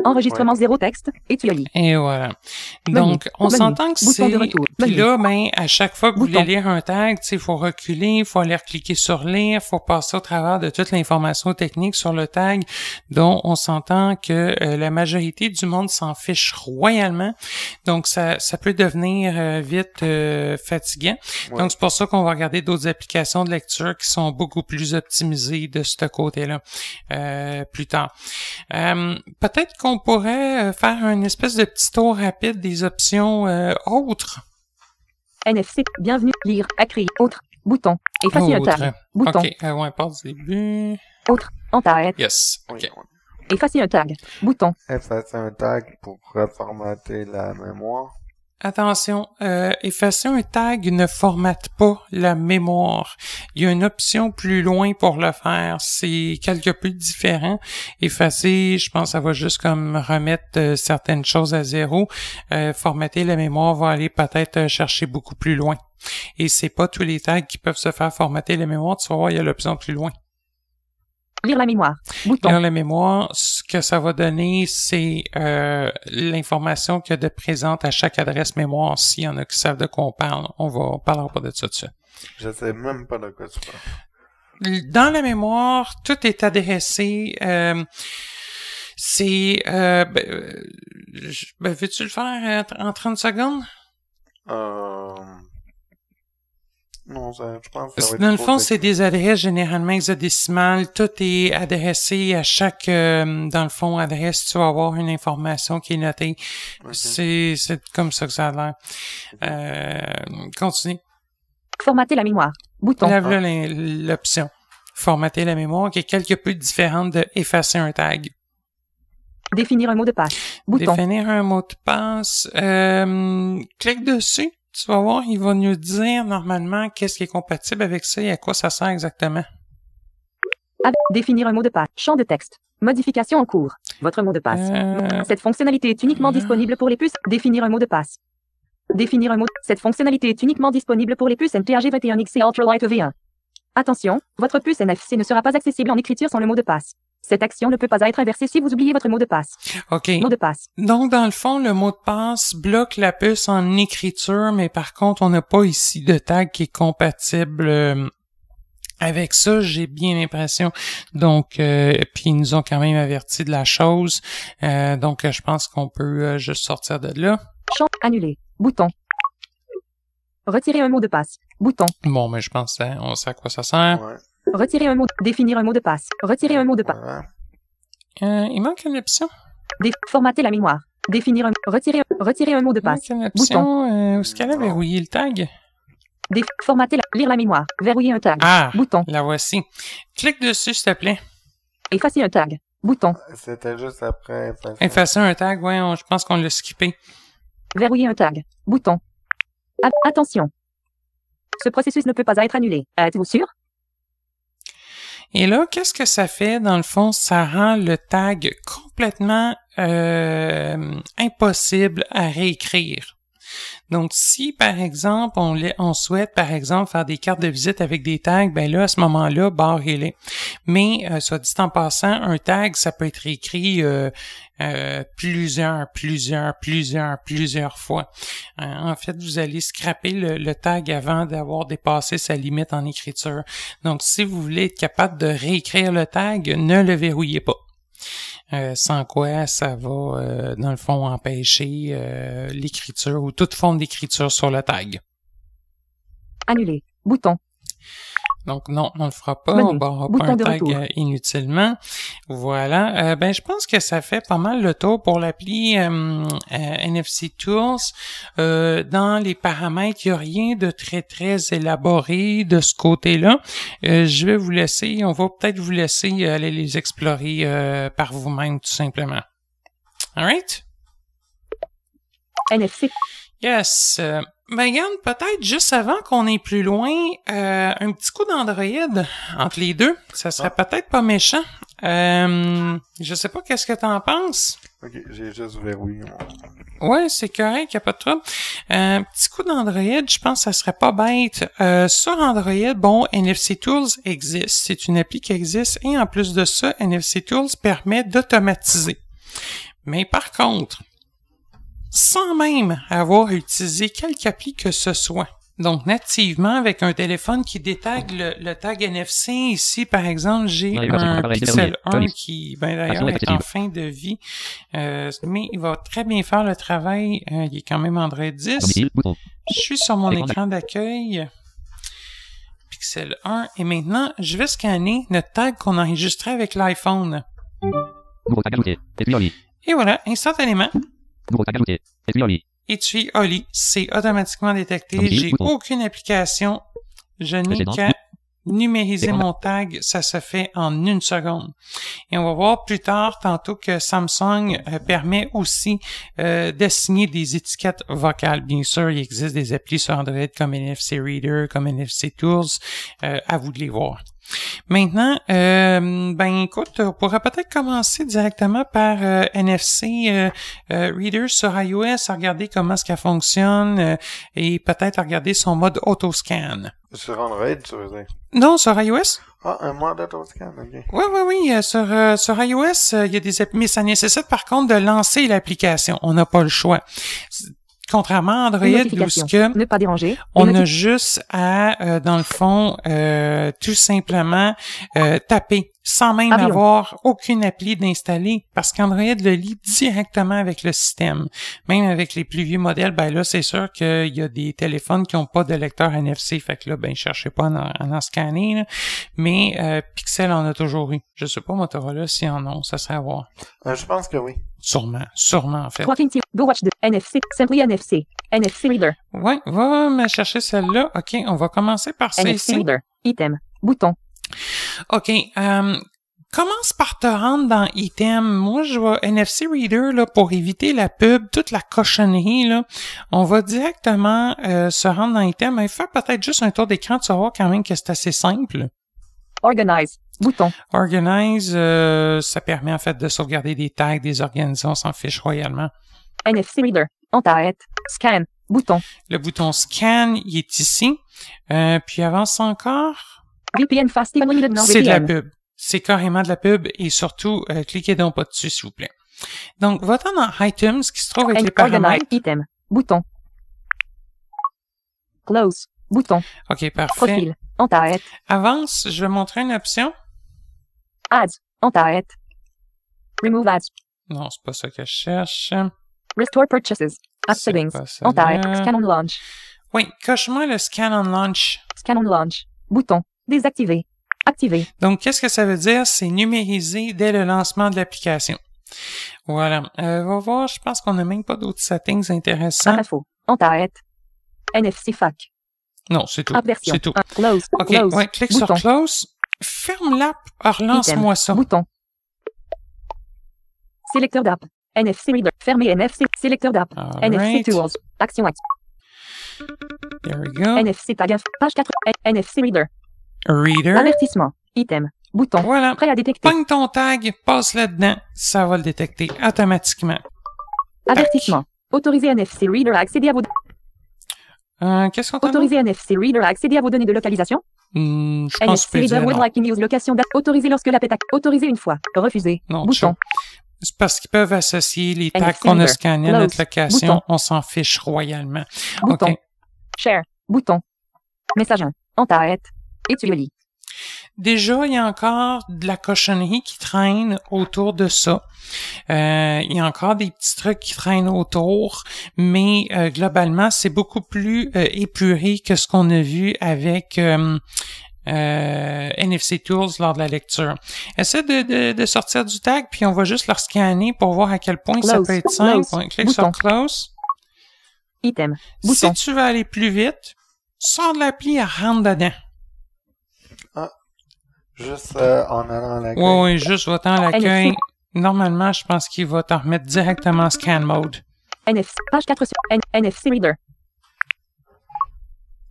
Enregistrement zéro texte et tu lis. Et voilà. Donc, on s'entend que c'est... Puis là, ben, à chaque fois que vous voulez lire un tag, il faut reculer, il faut aller cliquer sur lire, il faut passer au travers de toute l'information technique sur le tag, dont on s'entend que euh, la majorité du monde s'en fiche royalement. Donc, ça, ça peut devenir euh, vite euh, fatigant. Donc, c'est pour ça qu'on va regarder d'autres applications de lecture qui sont beaucoup plus optimisées de ce côté-là plus tard. Peut-être qu'on pourrait euh, faire un espèce de petit tour rapide des options euh, autres? NFC, bienvenue, lire, à autre, bouton, effacer un tag, bouton. Ok, on ah ouais, part du début. Autre, en t'arrête. Yes, ok. Effacer un tag, bouton. Effacer un tag pour reformater la mémoire. Attention, effacer euh, un tag ne formate pas la mémoire. Il y a une option plus loin pour le faire. C'est quelque peu différent. Effacer, je pense, ça va juste comme remettre euh, certaines choses à zéro. Euh, formater la mémoire va aller peut-être chercher beaucoup plus loin. Et c'est pas tous les tags qui peuvent se faire formater la mémoire. Tu vas voir, il y a l'option plus loin. Lire la mémoire. Dans la mémoire, ce que ça va donner, c'est euh, l'information qu'il y de présente à chaque adresse mémoire. S'il y en a qui savent de quoi on parle, on va parler pas de ça je Je sais même pas de quoi tu parles. Dans la mémoire, tout est adressé. Euh, c'est... Euh, ben, euh ben, veux-tu le faire en 30 secondes? Euh... Non, ça, je pense que ça Dans le fond, c'est des adresses généralement hexadécimales. Tout est adressé à chaque, euh, dans le fond, adresse. Tu vas avoir une information qui est notée. C'est comme ça que ça a l'air. Euh, continue. Formater la mémoire. Bouton. Là, ah. l'option. Formater la mémoire qui est quelque peu différente de effacer un tag. Définir un mot de passe. Bouton. Définir un mot de passe. Euh, clique dessus. Tu vas voir, il va nous dire normalement qu'est-ce qui est compatible avec ça et à quoi ça sert exactement. définir un mot de passe. Champ de texte. Modification en cours. Votre mot de passe. Euh, Cette fonctionnalité est uniquement disponible pour les puces. Définir un mot de passe. Définir un mot. Cette fonctionnalité est uniquement disponible pour les puces ntrg 21 x et Ultralight e V1. Attention, votre puce NFC ne sera pas accessible en écriture sans le mot de passe. Cette action ne peut pas être inversée si vous oubliez votre mot de passe. OK. Mot de passe. Donc, dans le fond, le mot de passe bloque la puce en écriture, mais par contre, on n'a pas ici de tag qui est compatible euh, avec ça, j'ai bien l'impression. Donc, euh, puis ils nous ont quand même averti de la chose. Euh, donc, je pense qu'on peut juste sortir de là. Chant annulé. Bouton. Retirer un mot de passe. Bouton. Bon, mais je pense, hein, on sait à quoi ça sert. Ouais. Retirer un mot. Définir un mot de passe. Retirer un mot de passe. Euh, il manque une option. Déformater Formater la mémoire. Définir un... Retirer, retirer un mot de passe. Il Bouton. Euh, ce qu'elle a verrouillé le tag? Déformater la... Lire la mémoire. Verrouiller un tag. Ah, Bouton. La voici. Clique dessus, s'il te plaît. Effacer un tag. Bouton. Euh, c'était juste après effacer. un tag, ouais, je pense qu'on l'a skippé. Verrouiller un tag. Bouton. attention. Ce processus ne peut pas être annulé. Êtes-vous sûr et là, qu'est-ce que ça fait? Dans le fond, ça rend le tag complètement euh, impossible à réécrire. Donc, si par exemple on, on, souhaite par exemple faire des cartes de visite avec des tags, ben là à ce moment-là, barre les. Mais euh, soit dit en passant, un tag ça peut être écrit euh, euh, plusieurs, plusieurs, plusieurs, plusieurs fois. Euh, en fait, vous allez scraper le, tag avant d'avoir dépassé sa limite en écriture. Donc, si vous voulez être capable de réécrire le tag, ne le verrouillez pas. Euh, sans quoi ça va, dans le fond, empêcher l'écriture ou toute forme d'écriture sur le tag. Annuler. Bouton. Donc non, on le fera pas, on barra pas un tag euh, inutilement. Voilà. Euh, ben je pense que ça fait pas mal le tour pour l'appli euh, NFC Tools. dans les paramètres, il n'y a rien de très très élaboré de ce côté-là. je vais vous laisser, on va peut-être vous laisser aller les explorer par vous-même tout simplement. All right? NFC. Yes. Megan, peut-être juste avant qu'on aille plus loin, euh, un petit coup d'Android entre les deux. Ça serait ah. peut-être pas méchant. Euh, je sais pas qu'est-ce que t'en penses. Ok, j'ai juste verrouillé. Ouais, c'est correct, y a pas de trouble. Un euh, petit coup d'Android, je pense que ça serait pas bête. Euh, sur Android, bon, NFC Tools existe. C'est une appli qui existe et en plus de ça, NFC Tools permet d'automatiser. Mais par contre, sans même avoir utilisé quelque appli que ce soit. Donc, nativement, avec un téléphone qui détague le, tag NFC, ici, par exemple, j'ai un Pixel 1 qui, ben, d'ailleurs, est en fin de vie, euh, mais il va très bien faire le travail. Euh, il est quand même Android 10. Je suis sur mon écran d'accueil. Pixel 1. Et maintenant, je vais scanner notre tag qu'on a enregistré avec l'iPhone. Et voilà, instantanément, et tu es c'est automatiquement détecté. J'ai aucune application. Je n'ai qu'à numériser mon tag, ça se fait en une seconde. Et on va voir plus tard, tantôt, que Samsung euh, permet aussi euh, d'assigner des étiquettes vocales. Bien sûr, il existe des applis sur Android comme NFC Reader, comme NFC Tools. Euh, à vous de les voir. Maintenant, euh, ben écoute, on pourrait peut-être commencer directement par NFC euh, euh, euh Reader sur iOS, à regarder comment ce ça fonctionne euh, et peut-être regarder son mode autoscan. Sur Android, tu veux dire? Non, sur iOS. Ah, un mode autoscan, ok. Oui, oui, oui. sur, sur iOS, il y a des mais ça nécessite par contre de lancer l'application. On n'a pas le choix. Contrairement à Android, où on a juste à, euh, dans le fond, euh, tout simplement euh, taper sans même avoir aucune appli d'installer parce qu'Android le lit directement avec le système. Même avec les plus vieux modèles, ben là, c'est sûr qu'il y a des téléphones qui n'ont pas de lecteur NFC, fait que là, ben, cherchez pas à en, scanner, mais euh, Pixel en a toujours eu. Je sais pas, Motorola, si en ont, ça serait à voir. Euh, je pense que oui. Sûrement, sûrement en fait. Go watch the NFC, Simply NFC, NFC Reader. Ouais, va me chercher celle-là. OK, on va commencer par celle-ci. NFC Reader, item, bouton. OK. Euh, commence par te rendre dans Item. Moi, je vais NFC Reader là, pour éviter la pub, toute la cochonnerie. Là. On va directement euh, se rendre dans Item et faire peut-être juste un tour d'écran. Tu vas quand même que c'est assez simple. Organize. Bouton. Organize, euh, ça permet en fait de sauvegarder des tags des organisations, on s'en fiche royalement. NFC Reader, en tête, scan, bouton. Le bouton scan, il est ici. puis avance encore. C'est de la pub. C'est carrément de la pub et surtout, euh, cliquez donc pas dessus, s'il vous plaît. Donc, va-t'en dans Items qui se trouve avec And les paramètres. Item. Bouton. Close. Bouton. OK, parfait. Profil. En tête. Avance, je vais montrer une option. Ads. En tête. Remove ads. Non, c'est pas ça que je cherche. Restore purchases. App En Scan on launch. Oui, coche-moi le scan on launch. Scan on launch. Bouton. Désactiver. Activer. Donc, qu'est-ce que ça veut dire? C'est numériser dès le lancement de l'application. Voilà. Euh, va voir, je pense qu'on n'a même pas d'autres settings intéressants. Info. On t'arrête. NFC FAC. Non, c'est tout. C'est tout. Close. OK, close. Ouais, clique sur Close. Ferme l'app. Ah, relance-moi ça. Bouton. Sélecteur d'app. NFC Reader. Fermé NFC. Sélecteur d'app. NFC Tools. Action There we go. NFC Tag. Page 4. NFC Reader. Reader. Avertissement. Item. Bouton. Voilà. Prêt à détecter. ton tag, passe là-dedans. Ça va le détecter automatiquement. Avertissement. Autoriser NFC Reader à accéder à vos... Euh, qu'est-ce qu'on Autoriser NFC Reader à accéder à vos données de localisation. Hmm, je pense NFC Reader would like de location Autoriser lorsque la pétac. Autoriser une fois. Refuser. Non, Bouton. C'est parce qu'ils peuvent associer les tags qu'on a scannés à notre location. On s'en fiche royalement. Bouton. Share. Bouton. Message 1. En t'arrête. » Et tu le lis. Déjà, il y a encore de la cochonnerie qui traîne autour de ça. Euh, il y a encore des petits trucs qui traînent autour, mais euh, globalement, c'est beaucoup plus euh, épuré que ce qu'on a vu avec NFC Tools lors de la lecture. Essaie de, de, sortir du tag, puis on va juste leur scanner pour voir à quel point ça peut être simple. Clique sur Close. Item. Si tu veux aller plus vite, sors de l'appli et rentre dedans. Juste euh, en allant à l'accueil. Oui, oui, juste votant à l'accueil. Normalement, je pense qu'il va t'en remettre directement scan mode. NFC, page 4 sur NFC Reader.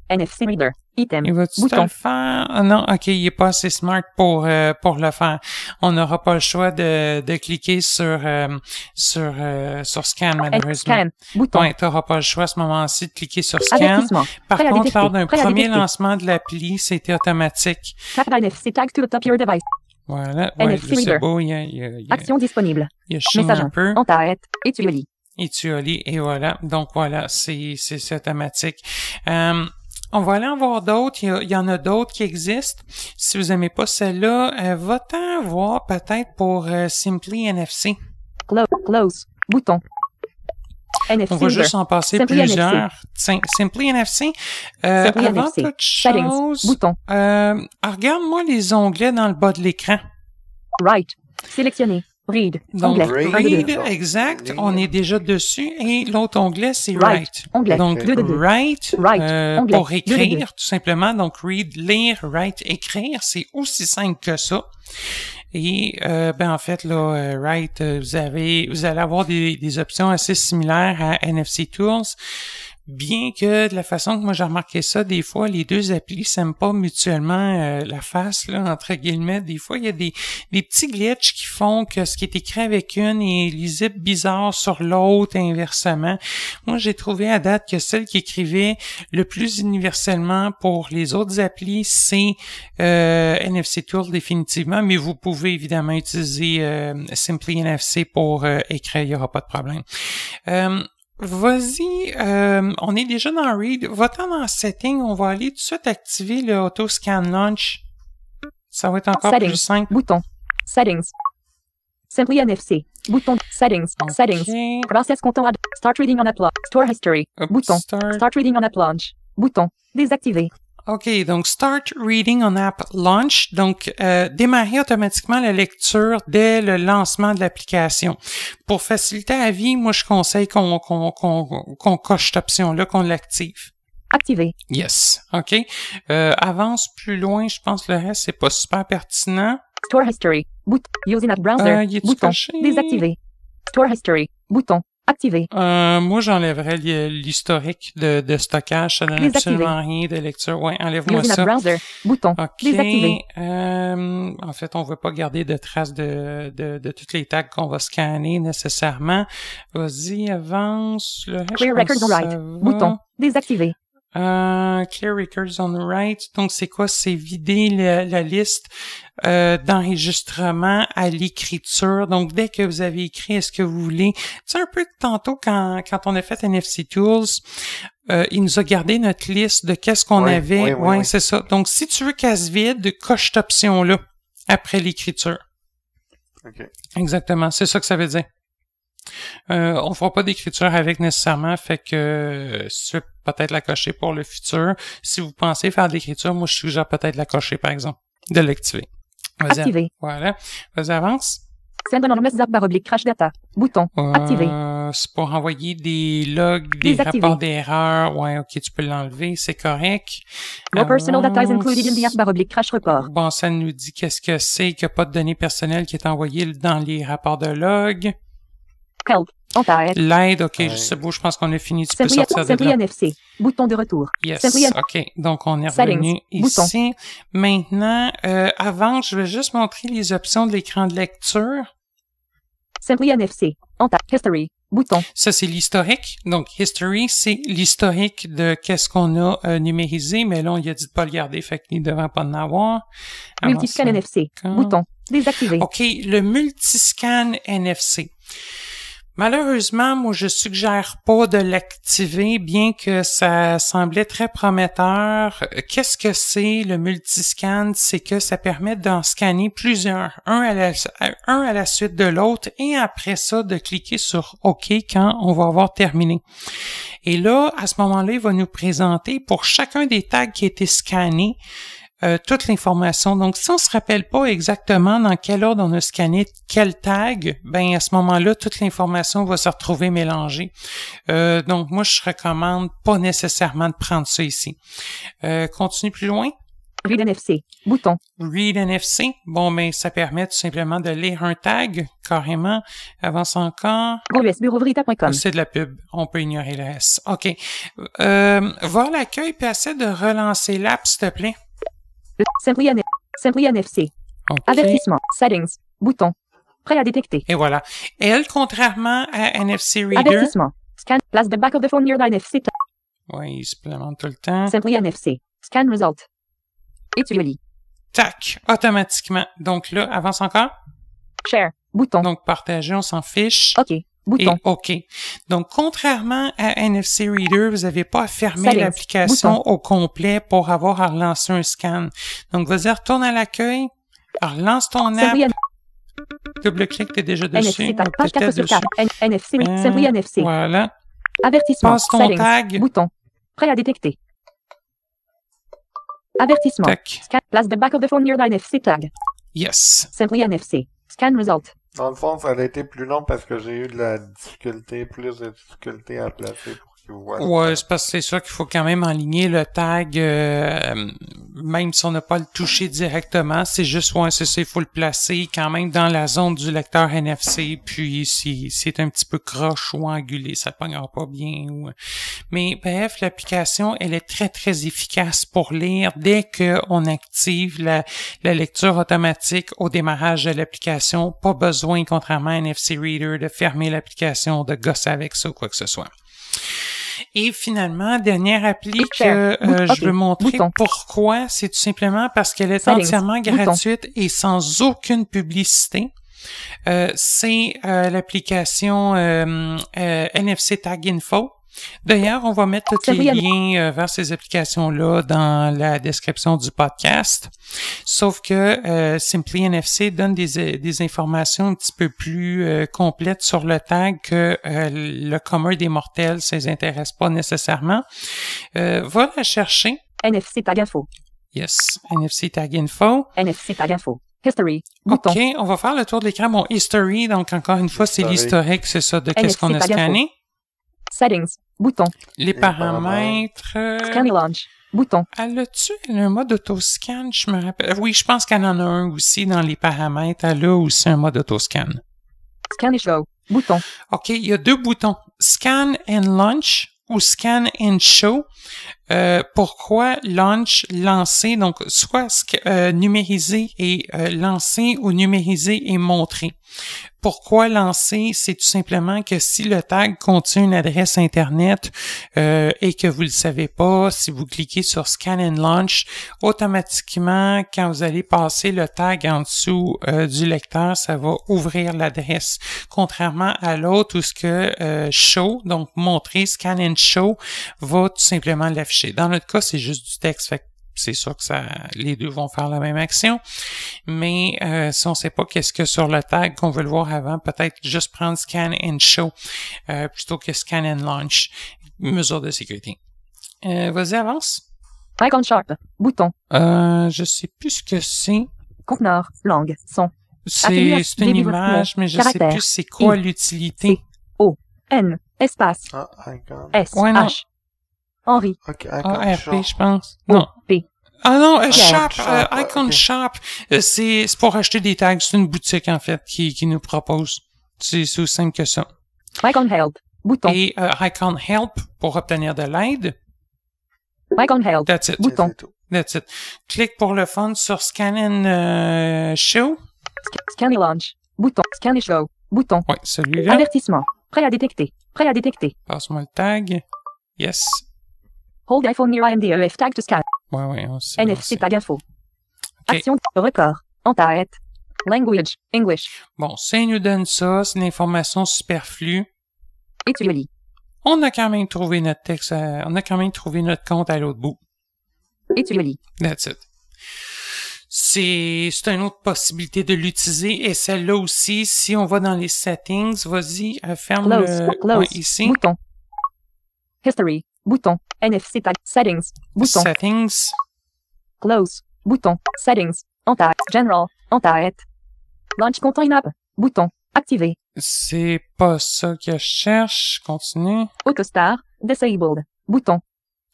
NFC Reader. Item. Il va-tu le faire? Ah non, ok, il est pas assez smart pour euh, pour le faire. On n'aura pas le choix de, de cliquer sur euh, sur euh, sur scan malheureusement. Scan. Bouton. Ouais, t'auras pas le choix à ce moment-ci de cliquer sur scan. Par contre, lors d'un premier lancement de l'appli, c'était automatique. Tap NFC tag to the top your device. Voilà. Ouais, c'est beau. Il y a, il y a, il y a, Action disponible. Il y a Message un peu. Et tu lis. Et tu lis. Et voilà. Donc voilà, c'est c'est automatique. Euh, on va aller en voir d'autres. Il, y en a d'autres qui existent. Si vous aimez pas celle-là, euh, va-t'en voir peut-être pour euh, Simply NFC. Close, close, bouton. NFC on va juste en passer plusieurs. Simply NFC. Euh, avant bouton. Euh, regarde-moi les onglets dans le bas de l'écran. Right. Sélectionnez. Read. Donc, read, exact. On est déjà dessus. Et l'autre onglet, c'est write. Donc, write, euh, pour écrire, tout simplement. Donc, read, lire, write, écrire. C'est aussi simple que ça. Et euh, ben en fait là, euh, write, vous avez, vous allez avoir des, des options assez similaires à NFC Tools. Bien que de la façon que moi j'ai remarqué ça, des fois les deux applis s'aiment pas mutuellement euh, la face là entre guillemets. Des fois il y a des, petits glitches qui font que ce qui est écrit avec une est lisible bizarre sur l'autre inversement. Moi j'ai trouvé à date que celle qui écrivait le plus universellement pour les autres applis c'est euh, NFC Tool définitivement, mais vous pouvez évidemment utiliser euh, Simply NFC pour euh, écrire, il n'y aura pas de problème. Euh, Vas-y, euh, on est déjà dans Read. Va-t'en dans Settings ». on va aller tout de suite activer le Auto Scan Launch. Ça va être encore settings. plus simple. Bouton. Settings. Simply NFC. Bouton. Settings. Settings. Process content. Start reading on app launch. Store history. Bouton. Start. reading on app launch. Bouton. Désactiver. OK, donc Start Reading on App Launch. Donc, euh, démarrer automatiquement la lecture dès le lancement de l'application. Pour faciliter la vie, moi, je conseille qu'on coche cette option-là, qu'on l'active. Activer. Yes. OK. Euh, avance plus loin, je pense que le reste, c'est pas super pertinent. Store History. Boot. Using App Browser. Euh, Bouton. Désactiver. Store History. Bouton. Activé. Euh, moi, j'enlèverais l'historique de, de, stockage. Ça donne absolument rien de lecture. Ouais, enlève-moi ça. Bouton. Euh, en fait, on ne veut pas garder de traces de, toutes les tags qu'on va scanner nécessairement. Vas-y, avance. Le Bouton. Désactivé. Euh, clear records on the right. Donc, c'est quoi? C'est vider la, liste euh, d'enregistrement à l'écriture. Donc, dès que vous avez écrit, ce que vous voulez... C'est un peu tantôt, quand, quand on a fait NFC Tools, euh, il nous a gardé notre liste de qu'est-ce qu'on avait. ouais, c'est ça. Donc, si tu veux qu'elle se vide, coche cette option-là après l'écriture. Exactement. C'est ça que ça veut dire. Euh, on fera pas d'écriture avec nécessairement, fait que c'est euh, peut-être la cocher pour le futur. Si vous pensez faire de l'écriture, moi je suis déjà peut-être la cocher par exemple, de l'activer. Voilà. Vas-y, avance. Send crash data. Bouton. Euh, Activer. c'est pour envoyer des logs, des rapports d'erreur. Ouais, ok, tu peux l'enlever, c'est correct. Bon, ça nous dit qu'est-ce que c'est, que pas de données personnelles qui est envoyée dans les rapports de log. Help. L'aide, OK, je c'est beau, je pense qu'on a fini. Tu peux sortir de NFC. Bouton de retour. Yes, OK. Donc, on est revenu ici. Maintenant, euh, avant, je vais juste montrer les options de l'écran de lecture. Simply NFC. tape. History. Bouton. Ça, c'est l'historique. Donc, history, c'est l'historique de qu'est-ce qu'on a euh, numérisé, mais là, on lui a dit de pas le garder, fait qu'il ne devrait pas en avoir. Multiscan NFC. Bouton. Désactivé. OK, le multiscan NFC. Malheureusement, moi, je suggère pas de l'activer, bien que ça semblait très prometteur. Euh, qu'est-ce que c'est le multiscan? C'est que ça permet d'en scanner plusieurs, un à la, suite de l'autre, et après ça, de cliquer sur OK quand on va avoir terminé. Et là, à ce moment-là, il va nous présenter pour chacun des tags qui été scannés, euh, toute l'information. Donc, si on se rappelle pas exactement dans quel ordre on a scanné quel tag, ben à ce moment-là, toute l'information va se retrouver mélangée. Euh, donc, moi, je recommande pas nécessairement de prendre ça ici. Euh, continue plus loin. Read NFC. Bouton. Read NFC. Bon, mais ben, ça permet tout simplement de lire un tag, carrément. Avance encore. bureauvrita.com. C'est de la pub. On peut ignorer le OK. Euh, voir l'accueil, puis de relancer l'app, s'il te plaît. Simply, NF, NFC. Avertissement. Settings. Bouton. Prêt à détecter. Et voilà. Elle, contrairement à NFC Reader. Avertissement. Scan. Place the back of the phone near the NFC. Oui, il tout le temps. Simply NFC. Scan result. Et tu le lis. Tac. Automatiquement. Donc là, avance encore. Share. Bouton. Donc partager, on s'en fiche. OK. Bouton. Et OK. Donc, contrairement à NFC Reader, vous n'avez pas à fermer l'application au complet pour avoir à relancer un scan. Donc, vas-y, retourne à l'accueil, relance ton app. Double-clic, es déjà dessus. NFC, page 4 sur 4. NFC, oui, euh, NFC. Voilà. Avertissement. Passe ton tag. Bouton. Prêt à détecter. Avertissement. Scan. Place the back of the phone near the NFC tag. Yes. Simply NFC. Scan result. Dans le fond, ça a été plus long parce que j'ai eu de la difficulté, plus de difficulté à placer. Ouais, c'est parce que c'est sûr qu'il faut quand même aligner le tag, euh, même si on n'a pas le toucher directement, c'est juste, ouais, c'est il faut le placer quand même dans la zone du lecteur NFC, puis si c'est un petit peu croche ou angulé, ça ne pognera pas bien. Mais bref, l'application, elle est très, très efficace pour lire dès qu'on active la, la lecture automatique au démarrage de l'application. Pas besoin, contrairement à NFC Reader, de fermer l'application, de gosser avec ça ou quoi que ce soit. Et finalement, dernière appli que euh, je veux montrer pourquoi, c'est tout simplement parce qu'elle est entièrement gratuite et sans aucune publicité. Euh, c'est euh, l'application NFC Tag Info D'ailleurs, on va mettre tous les liens euh, vers ces applications-là dans la description du podcast. Sauf que euh, Simply NFC donne euh, des, informations un petit peu plus euh, complètes sur le tag que le commun des mortels ne s'intéresse intéresse pas nécessairement. va la chercher. NFC Tag Info. Yes, NFC Tag Info. NFC Tag Info. History. OK, on va faire le tour de l'écran. Bon, History, donc encore une fois, c'est l'historique, c'est ça, de qu'est-ce qu'on a scanné. Settings, bouton. Les, paramètres. Scan et launch, bouton. Elle a-tu un mode auto scan Je me rappelle. Oui, je pense qu'elle en a un aussi dans les paramètres. Elle a aussi un mode auto Scan et show, bouton. OK, il y a deux boutons. Scan and launch ou scan and show. Euh, pourquoi launch, lancer, donc soit euh, numériser et euh, lancer ou numériser et montrer. Pourquoi lancer? C'est tout simplement que si le tag contient une adresse Internet euh, et que vous ne le savez pas, si vous cliquez sur Scan and Launch, automatiquement, quand vous allez passer le tag en dessous du lecteur, ça va ouvrir l'adresse. Contrairement à l'autre où ce que Show, donc montrer, Scan and Show, va tout simplement l'afficher dans notre cas, c'est juste du texte. c'est sûr que ça, les deux vont faire la même action. Mais euh, si on ne sait pas qu'est-ce que sur le tag qu'on veut le voir avant, peut-être juste prendre scan and show euh, plutôt que scan and launch. Mesure de sécurité. Euh, vas-y, avance. Icon chart. Bouton. Euh, je sais plus ce que c'est. Conteneur. Langue. Son. C'est une image, mais je sais plus c'est quoi l'utilité. O. N. Espace. Ah, S. H. Henri. Okay, ARP, je pense. Oh, non. P. Ah non, sharp. Euh, ah, shop, euh, Icon okay. Shop, euh, c'est pour acheter des tags. C'est une boutique, en fait, qui, qui nous propose. C'est aussi simple que ça. Icon Help, bouton. Et Icon Help pour obtenir de l'aide. Icon Help, That's it. bouton. That's it. Clique pour le fun sur Scan and Show. scan and Launch, bouton. Scan and Show, bouton. Oui, celui-là. Avertissement. Prêt à détecter. Prêt à détecter. Passe-moi le tag. Yes. Hold iPhone near IMDEF tag to scan. Ouais, ouais, NFC tag info. Action, record, en tête. Language, English. Bon, ça nous donne ça, c'est une information superflue. Et tu lis. On a quand même trouvé notre texte, on a quand même trouvé notre compte à l'autre bout. Et tu lis. That's it. C'est, c'est une autre possibilité de l'utiliser et celle-là aussi, si on va dans les settings, vas-y, euh, ferme le, close. Ouais, ici. History. Bouton. NFC tag. Settings. Bouton. Settings. Close. Bouton. Settings. Enter. General. Enter. Launch Content App. Bouton. Activé. C'est pas ça que je cherche. Continue. Autostar. Disabled. Bouton.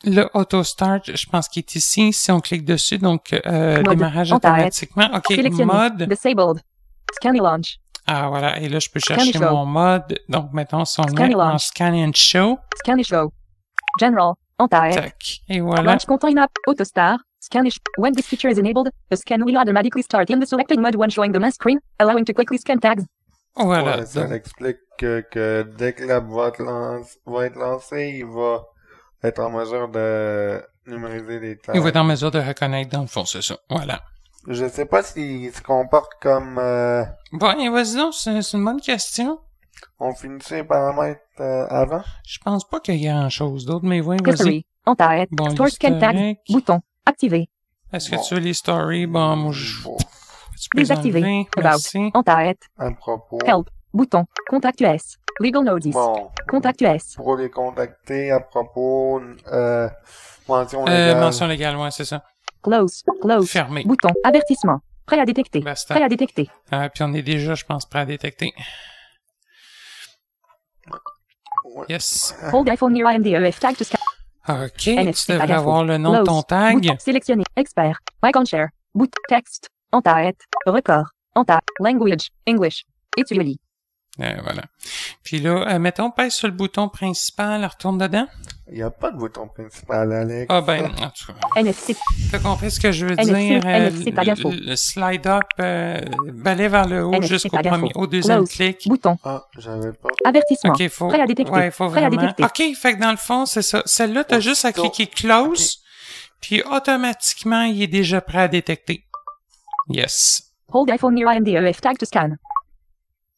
Le auto-start, je pense qu'il est ici. Si on clique dessus, donc euh, démarrage automatiquement. OK, mode. Disabled. Scan and launch. Ah, voilà. Et là, je peux chercher mon mode. Donc, maintenant, si on en scan and show. Scan and show. General. Enter. Tac. Et voilà. Launch container. Autostar. Scan when this feature is enabled, the scan will automatically start in the selected mode when showing the main screen, allowing to quickly scan tags. Voilà. Ouais, ça explique que, que, dès que l'app va, va, être lancée, il va être en mesure de numériser les tags. Il va être en mesure de reconnaître dans le fond, c'est ça. Voilà. Je sais pas s'il se comporte comme... Euh... Bon, vas-y c'est une bonne question on finissait les paramètres euh, avant? Je pense pas qu'il y ait grand-chose d'autre, mais oui, vas-y. on t'arrête. bon, bouton, activé. Est-ce que tu veux les stories? Bon, moi, je... Bon. Désactivé. About. En tête. À propos. Help. Bouton. Contact US. Legal notice. Bon. Contact US. Pour les contacter à propos, euh, mention euh, légale. Euh, mention légale, ouais, c'est ça. Close. Close. Fermé. Bouton. Avertissement. Prêt à détecter. Prêt à détecter. Ah, puis on est déjà, je pense, prêt à détecter. Yes. Hold iPhone near IMDEF tag to scan. OK, tu devrais avoir le nom de ton tag. Sélectionner. Expert. Icon share. Boot. Text. En Record. En Language. English. Étudie. Euh, voilà. Puis là, euh, mettons, pèse sur le bouton principal, retourne dedans. Il n'y a pas de bouton principal, Alex. Ah ben, en tout cas. NFC. as compris ce que je veux dire? NFC, euh, le, le, slide up, euh, balai vers le haut jusqu'au premier, au deuxième clic. Bouton. Ah, j'avais pas. Avertissement. faut... Prêt à détecter. faut vraiment... détecter. OK, fait que dans le fond, c'est ça. Celle-là, tu as oh, juste à cliquer close, puis automatiquement, il est déjà prêt à détecter. Yes. Hold iPhone near IMDEF tag to scan.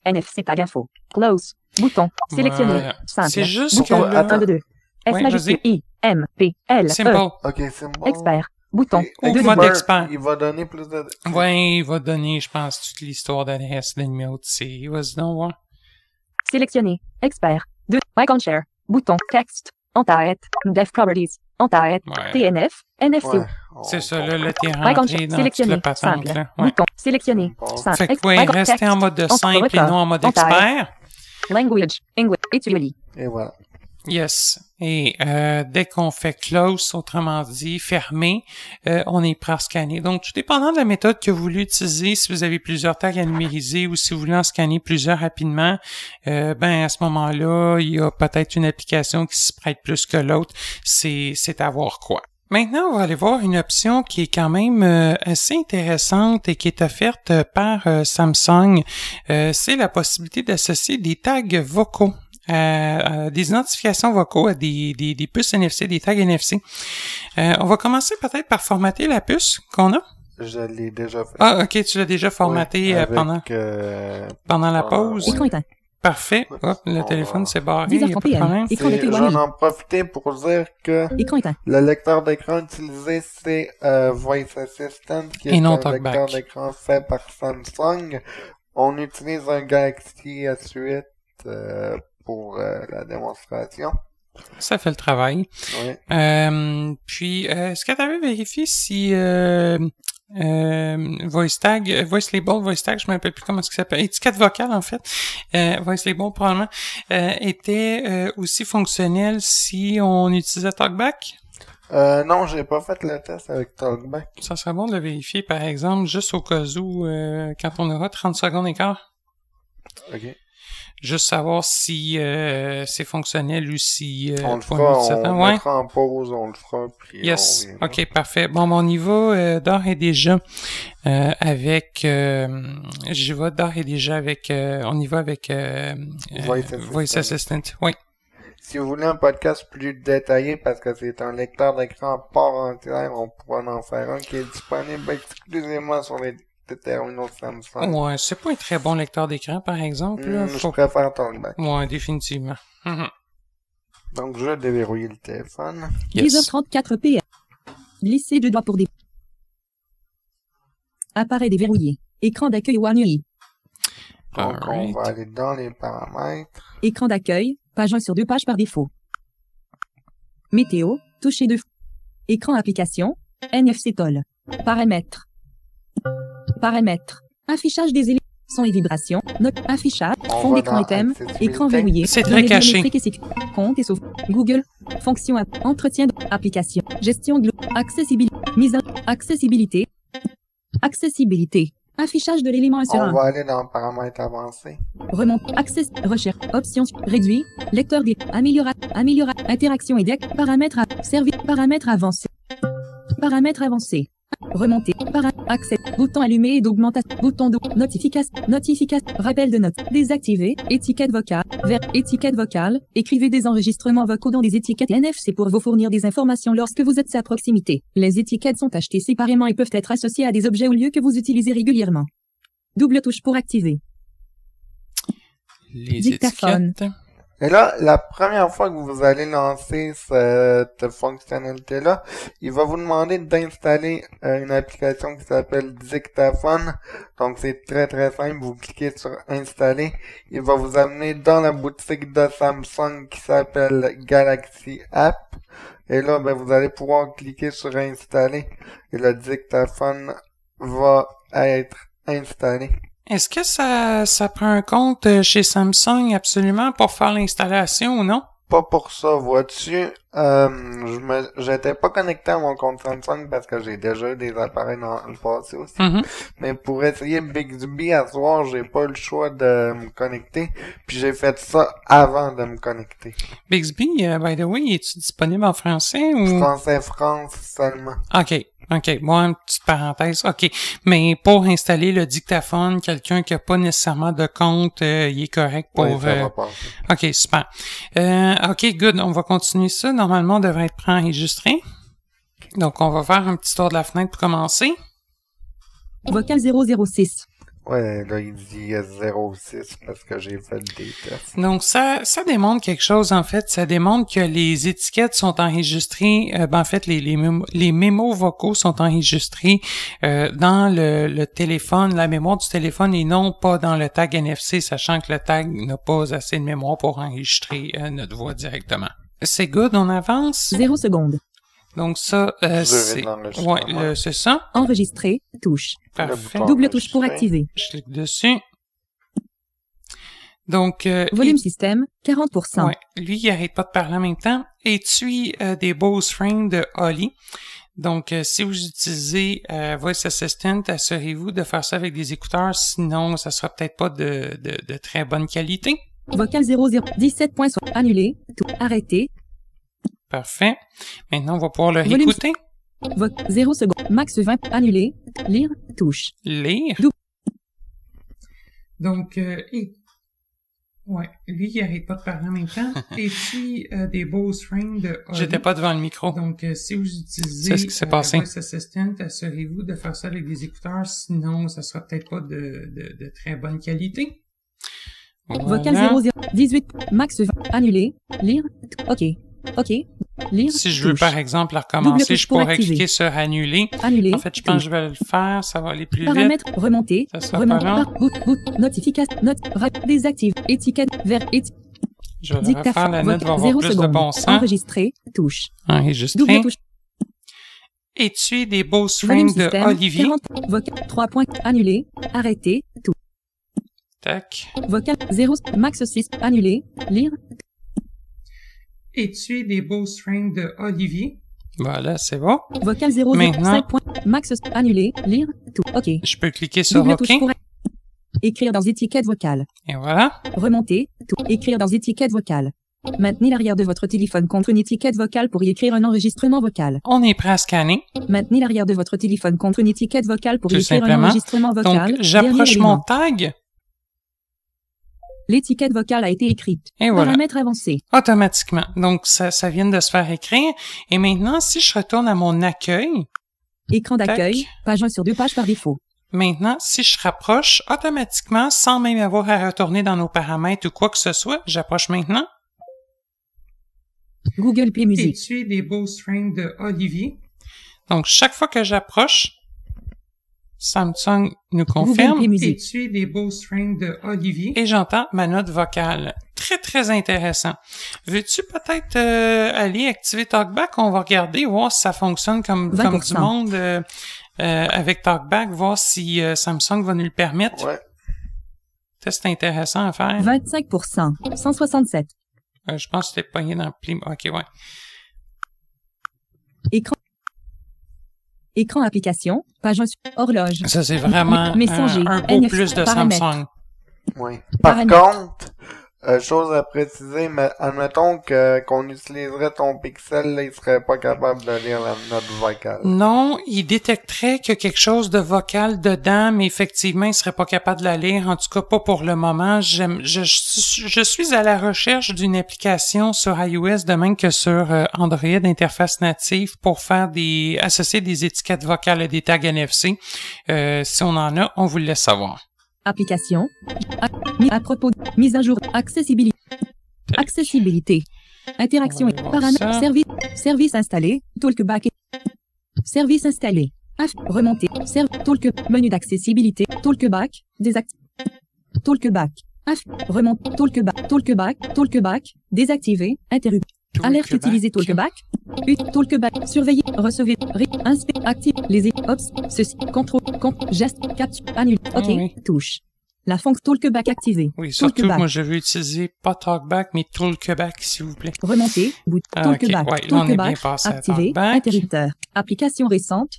NFC tag info. Close. Bouton. Sélectionner. Voilà. C'est juste Bouton. Que là... 1, 2, 2. S oui, majuscule I. M. P. L. E. Simple. E. OK, simple. Expert. Bouton. Au mode expert. Il va donner plus de... Ouais, il va donner, je pense, toute l'histoire d'adresse de numéro de série. Vas-y donc, voir. Sélectionner. Expert. 2. Icon share. Bouton. Text. En tête. Dev properties. Enter. Ouais. TNF. NFC. Ouais. C'est ça, là, le terrain rentré dans sélectionner, toute la patente, simple. là. Ouais. sélectionner, simple. Fait que, vous pouvez rester en mode de simple et non en mode expert. Language, English, Et voilà. Yes. Et euh, dès qu'on fait close, autrement dit fermé, euh, on est prêt à scanner. Donc, tout dépendant de la méthode que vous voulez utiliser, si vous avez plusieurs tags à numériser ou si vous voulez en scanner plusieurs rapidement, euh, ben à ce moment-là, il y a peut-être une application qui se prête plus que l'autre. C'est, c'est à voir quoi. Maintenant, on va aller voir une option qui est quand même euh, assez intéressante et qui est offerte par Samsung. C'est la possibilité d'associer des tags vocaux euh, des identifications vocaux, des, des, des, puces NFC, des tags NFC. Euh, on va commencer peut-être par formater la puce qu'on a. Je l'ai déjà fait. Ah, ok, tu l'as déjà formaté euh, pendant, euh, pendant la pause. Oui. Parfait. Hop, le téléphone s'est barré. Il y a pas J'en en profiter pour dire que le lecteur d'écran utilisé, c'est euh, Voice Assistant, qui est non un lecteur d'écran fait par Samsung. On utilise un Galaxy S8 euh, pour euh, la démonstration. Ça fait le travail. Oui. Euh, puis, euh, est-ce que tu avais vérifié si euh, euh, VoiceTag, VoiceLabel, VoiceTag, je ne me rappelle plus comment ça s'appelle, étiquette vocale en fait, euh, VoiceLabel probablement, était aussi fonctionnel si on utilisait TalkBack? Euh, non, j'ai pas fait le test avec TalkBack. Ça serait bon de le vérifier, par exemple, juste au cas où, quand on aura 30 secondes et quart. OK. Juste savoir si euh, c'est fonctionnel ou si... Euh, on le fera, on ouais. en pause, on le fera. Puis yes, ok, parfait. Bon, mon niveau euh, d'or et déjà euh, avec... Euh, je vais d'or et déjà avec... on y va avec... Voice, Voice Assistant. Oui. Si vous voulez un podcast plus détaillé, parce que c'est un lecteur d'écran par entière, on pourra en faire un qui est disponible exclusivement sur les c'est pas un très bon lecteur d'écran, par exemple. Hmm, Faut... Je préfère Talkback. Ouais, définitivement. Mhm. Donc, je vais déverrouiller le téléphone. 10h34 PM. Glisser deux doigts pour des... Appareil déverrouillé. Écran d'accueil One Donc, on va aller dans les paramètres. Écran d'accueil, page 1 sur 2 pages par défaut. Météo, toucher de... Écran application, NFC Toll. Paramètres. Paramètres. Affichage des éléments. Son et vibrations. Note. Affichage. Fond d'écran et thème. Écran verrouillé. C'est très caché. Compte et sauf. Google. Fonction. Entretien. d'application, Gestion. de Accessibilité. Mise en, Accessibilité. Accessibilité. Affichage de l'élément On va aller dans paramètres avancés. Remonte, access, recherche, options, réduit, lecteur d'écran, améliorat, améliorat, interaction et deck, paramètres, service, paramètres avancés. Paramètres avancés. Remonter. Par accès. Bouton allumé et d'augmentation. Bouton de notification. Notification. Rappel de notes. Désactiver. Étiquette vocale. Vers étiquette vocale. Écrivez des enregistrements vocaux dans des étiquettes NFC pour vous fournir des informations lorsque vous êtes à proximité. Les étiquettes sont achetées séparément et peuvent être associées à des objets ou lieux que vous utilisez régulièrement. Double touche pour activer. Dictaphone. Et là, la première fois que vous allez lancer cette fonctionnalité-là, il va vous demander d'installer euh, une application qui s'appelle Dictaphone. Donc c'est très très simple, vous cliquez sur Installer. Il va vous amener dans la boutique de Samsung qui s'appelle Galaxy App. Et là, ben, vous allez pouvoir cliquer sur Installer et le dictaphone va être installé. Est-ce que ça, ça prend un compte euh, chez Samsung absolument pour faire l'installation ou non? Pas pour ça, vois-tu. Euh, J'étais pas connecté à mon compte Samsung parce que j'ai déjà eu des appareils dans le passé aussi. Mhm. Mais pour essayer Bixby à soir, j'ai pas le choix de me connecter. Puis j'ai fait ça avant de me connecter. Bixby, euh, by the way, est tu disponible en français ou? Français-France seulement. OK. OK, moi, une petite parenthèse. OK, mais pour installer le dictaphone, quelqu'un qui n'a pas nécessairement de compte, euh, il est correct pour... Euh, OK, super. Euh, OK, good, on va continuer ça. Normalement, on devrait être prêt Donc, on va faire un petit tour de la fenêtre pour commencer. Vocal 006. Ouais, là, il dit 0,6 euh, parce que j'ai fait des tests. Donc, ça, ça démontre quelque chose, en fait. Ça démontre que les étiquettes sont enregistrées, euh, ben, en fait, les, les, mémos, les mémos vocaux sont enregistrés euh, dans le, téléphone, la mémoire du téléphone et non pas dans le tag NFC, sachant que le tag n'a pas assez de mémoire pour enregistrer notre voix directement. C'est good, on avance. Zéro seconde. Donc ça, euh, c'est euh, ouais, c'est ça. Enregistrer, touche. Parfait. Double touche pour activer. Je clique dessus. Donc euh, volume système 40%. Ouais, lui il arrête pas de parler en même temps. Et tu euh, des Bose frames de Holly. Donc, euh, si vous utilisez Voice Assistant, assurez-vous de faire ça avec des écouteurs, sinon ça sera peut-être pas de, de, très bonne qualité. Vocal sont annulé, tout arrêté, Parfait. Maintenant, on va pouvoir le réécouter. Vote 0 secondes. Max 20. annulé. Lire. Touche. Lire. Donc, euh, Ouais, lui, il n'arrête pas de parler en même temps. et puis, euh, des beaux frames de J'étais pas devant le micro. Donc, euh, si vous utilisez ce qui Assistant, assurez-vous de faire ça avec des écouteurs, sinon, ça sera peut-être pas de, très bonne qualité. Voilà. Vocal 00, 18, max 20, annulé. lire, OK. OK. Si je veux, par exemple, recommencer, je pourrais cliquer sur annuler. En fait, je pense que je vais le faire. Ça va aller plus vite. Remonter. notification. Note. Étiquette. Je la note. plus de Touche. Double des beaux frames de Olivier. vocal, points. Annuler. Arrêter. Tout. Tac. Vocal 0. Max 6. Annuler. Lire et tuer des beaux strings de Olivier. Voilà, c'est bon. Vocal 0, Maintenant, Max, annulé. lire, tout. OK. Je peux cliquer sur OK. Écrire dans étiquette vocale. Et voilà. Remonter, tout. Écrire dans étiquette vocale. Maintenez l'arrière de votre téléphone contre une étiquette vocale pour y écrire un enregistrement vocal. On est presque à scanner. Maintenez l'arrière de votre téléphone contre une étiquette vocale pour y écrire un enregistrement vocal. Donc, j'approche mon tag L'étiquette vocale a été écrite. Et voilà. Paramètres avancés. Automatiquement. Donc, ça, vient de se faire écrire. Et maintenant, si je retourne à mon accueil. Écran d'accueil, page 1 sur 2 pages par défaut. Maintenant, si je rapproche, automatiquement, sans même avoir à retourner dans nos paramètres ou quoi que ce soit, j'approche maintenant. Google Play Music. Et des beaux de Donc, chaque fois que j'approche, Samsung nous confirme. Et tu des beaux strings de Olivier. Et j'entends ma note vocale. Très, très intéressant. Veux-tu peut-être euh, aller activer TalkBack? On va regarder, voir si ça fonctionne comme, comme du monde euh, euh, avec TalkBack, voir si Samsung va nous le permettre. Ouais. Test intéressant à faire. 25 167. je pense que c'était pogné dans le pli. OK, ouais. Écran. Écran application, page horloge. Ça, c'est vraiment un, beau plus de Samsung. Oui. Par contre, euh, chose à préciser, mais admettons que qu'on utiliserait ton pixel, là, il serait pas capable de lire la note vocale. Non, il détecterait que quelque chose de vocal dedans, mais effectivement, il serait pas capable de la lire. En tout cas, pas pour le moment. Je, je, je suis à la recherche d'une application sur iOS de même que sur euh, Android interface native pour faire des associer des étiquettes vocales à des tags NFC. Euh, si on en a, on vous le laisse savoir. Application. À, propos. Mise à jour. Accessibilité. Accessibilité. Interaction. Paramètres. Service. Service installé. Talkback. Service installé. AF remonter. Serve. Talk. Menu d'accessibilité. Talkback. Désactiver. Talkback. Aff, remonter. Talkback. Talkback. Talkback. Désactiver. Interrupt. Alerte utiliser Talkback. Talkback. Surveiller. Recevez. Inspect. Active. Les ops. Ceci. Contrôle. Compte. Geste. Capture. Annule. Ah OK. Touche. La fonction Talkback activée. Oui, surtout, moi, je vais utiliser pas Talkback, mais Talkback, s'il vous plaît. Remonter. bouton. talkback. talkback. Activé. Interrupteur. Application récente.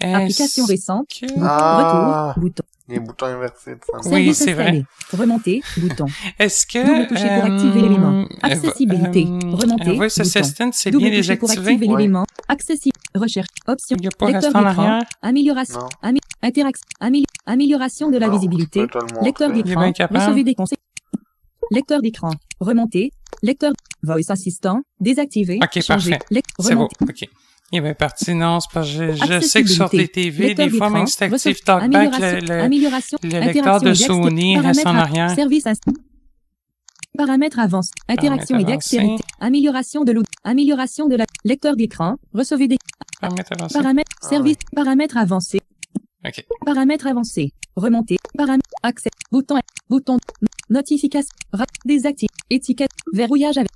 Application récente. Retour. Ah. Bouton les boutons inversés. Ça. Oui, c'est vrai. Remonter, bouton. Est-ce que... Double toucher pour activer euh, l'élément. Euh, Accessibilité. Euh, euh remonter, Voice Assistant, c'est bien pour activer ouais. Accessible. Recherche. Option. Lecteur d'écran. Amélioration. Amé interaction. Amé amélioration de la visibilité. Lecteur d'écran. Recevez des conseils. Lecteur d'écran. Remonter. Lecteur. Voice Assistant. Désactiver. Ok, Changer. parfait. C'est bon. Ok. Eh bien, pertinence, parce que je, sais que sur les TV, des fois, même TalkBack, le, lecteur de Sony reste en arrière. Service Paramètres avance. Interaction et dextérité. Amélioration de l'outil. Amélioration de la lecteur d'écran. Recevez des paramètres avancés. Paramètres ah, service. Paramètres avancés. OK. Paramètres avancés. Remonter. Paramètres accès. Bouton. Bouton. Notification. Désactive. Étiquette. Verrouillage avec.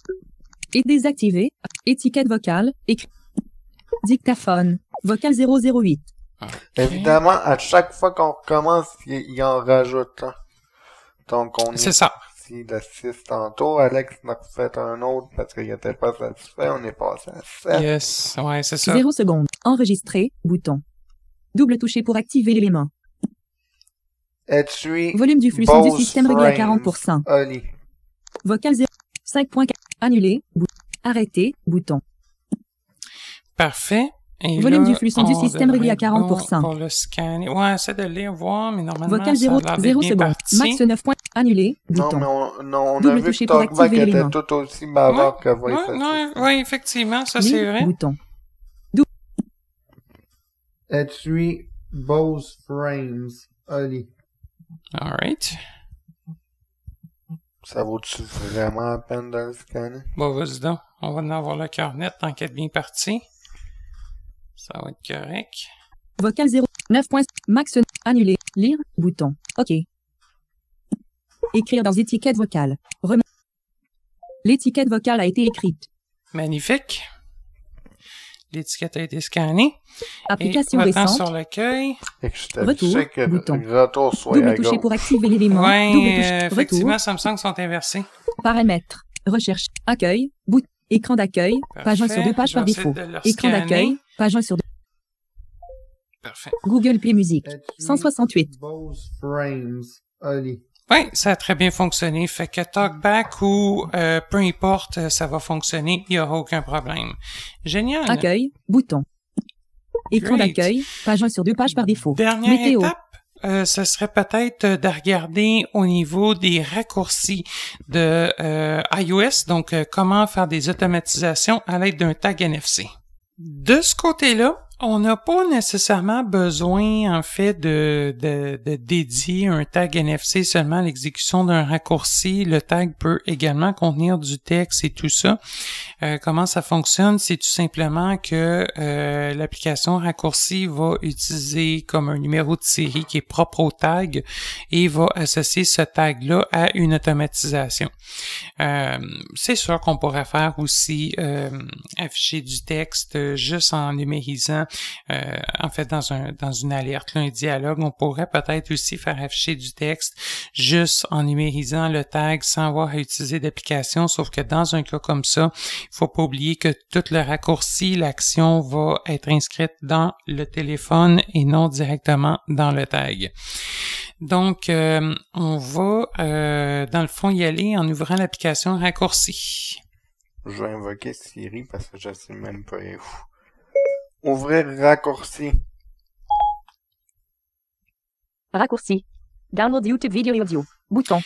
Et désactiver. Étiquette vocale. Écrit. Dictaphone. Vocal 008. Ah. Évidemment, à chaque fois qu'on recommence, il en rajoute Donc, on est ça. ici de 6 tantôt. Alex m'a fait un autre parce qu'il n'était pas satisfait. On est passé à 7. Yes, ouais, c'est ça. 0 secondes. Enregistrer, bouton. Double toucher pour activer l'élément. Etui. Volume du flux du système réglé à 40%. Vocal 0. 5.4. Annuler. bouton. Arrêter. Bouton. Parfait. Et Volume là, du flux du système réglé à 40%. Pour le Ouais, essaie de lire, voir, mais normalement, Vocal 0, a 0 bien parti. Max 9 points. Annulé. Non, mais on, non, on a vu que TalkBack était élément. tout aussi bavard ouais, qu'avant. Oui, ouais, effectivement, ça c'est vrai. Bouton. Dou Etui Bose Frames. Allez. All right. Ça vaut-tu vraiment la peine de le scanner? Bon, vas-y donc. On va en avoir le cœur net. est bien parti. Ça va être correct. Vocal 0.9. Max. Annuler. Lire. Bouton. OK. Écrire dans étiquette vocale. L'étiquette vocale a été écrite. Magnifique. L'étiquette a été scannée. Application Et récente. sur l'accueil. Retour. Que bouton. Retour soit Double toucher pour activer l'élément. Oui, Double euh, ça me semble Samsung sont inversés. Paramètres. Recherche. Accueil. Bout. Écran d'accueil. Page 1 sur deux pages par défaut. Écran d'accueil. Page 1 sur 2. Parfait. Google Play Music. 168. Oui, ça a très bien fonctionné. Fait que TalkBack ou euh, peu importe, euh, ça va fonctionner. Il n'y aura aucun problème. Génial. Accueil, bouton. Écran d'accueil, page 1 sur 2, pages par défaut. Dernière étape, euh, ce serait peut-être de regarder au niveau des raccourcis de iOS, donc comment faire des automatisations à l'aide d'un tag NFC de ce côté-là, on n'a pas nécessairement besoin, en fait, de, dédier un tag NFC seulement à l'exécution d'un raccourci. Le tag peut également contenir du texte et tout ça. Euh, comment ça fonctionne? C'est tout simplement que euh, l'application raccourci va utiliser comme un numéro de série qui est propre au tag et va associer ce tag-là à une automatisation. Euh, c'est sûr qu'on pourrait faire aussi afficher du texte juste en numérisant euh, en fait, dans, un, dans une alerte, là, un dialogue, on pourrait peut-être aussi faire afficher du texte juste en numérisant le tag sans avoir à utiliser d'application, sauf que dans un cas comme ça, il faut pas oublier que tout le raccourci, l'action va être inscrite dans le téléphone et non directement dans le tag. Donc, euh, on va, euh, dans le fond, y aller en ouvrant l'application raccourci. Je vais invoquer Siri parce que je sais même pas où. Ouvrir raccourci. Raccourci. Download YouTube Video Audio. Bouton.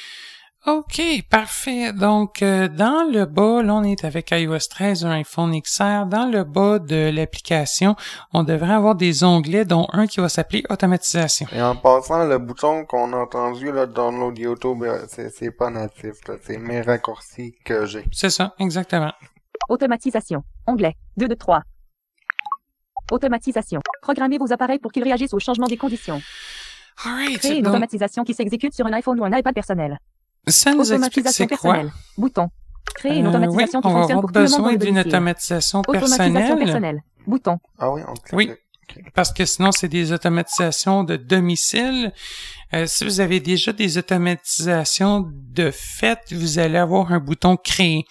OK, parfait. Donc, euh, dans le bas, là, on est avec iOS 13, un iPhone XR. Dans le bas de l'application, on devrait avoir des onglets, dont un qui va s'appeler Automatisation. Et en passant, le bouton qu'on a entendu, là, Download YouTube, euh, c'est pas natif, c'est mes raccourcis que j'ai. C'est ça, exactement. Automatisation, onglet, 2 de 3. Automatisation. Programmez vos appareils pour qu'ils réagissent aux changements des conditions. Créez une automatisation qui s'exécute sur un iPhone ou un iPad personnel. Ça nous automatisation explique personnelle. Quoi? Bouton. Créer une euh, automatisation qui fonctionne pour tout le monde. On automatisation personnelle. Automatisation personnelle. Bouton. Ah oui, on clique. Oui parce que sinon, c'est des automatisations de domicile. Euh, si vous avez déjà des automatisations de fait, vous allez avoir un bouton créer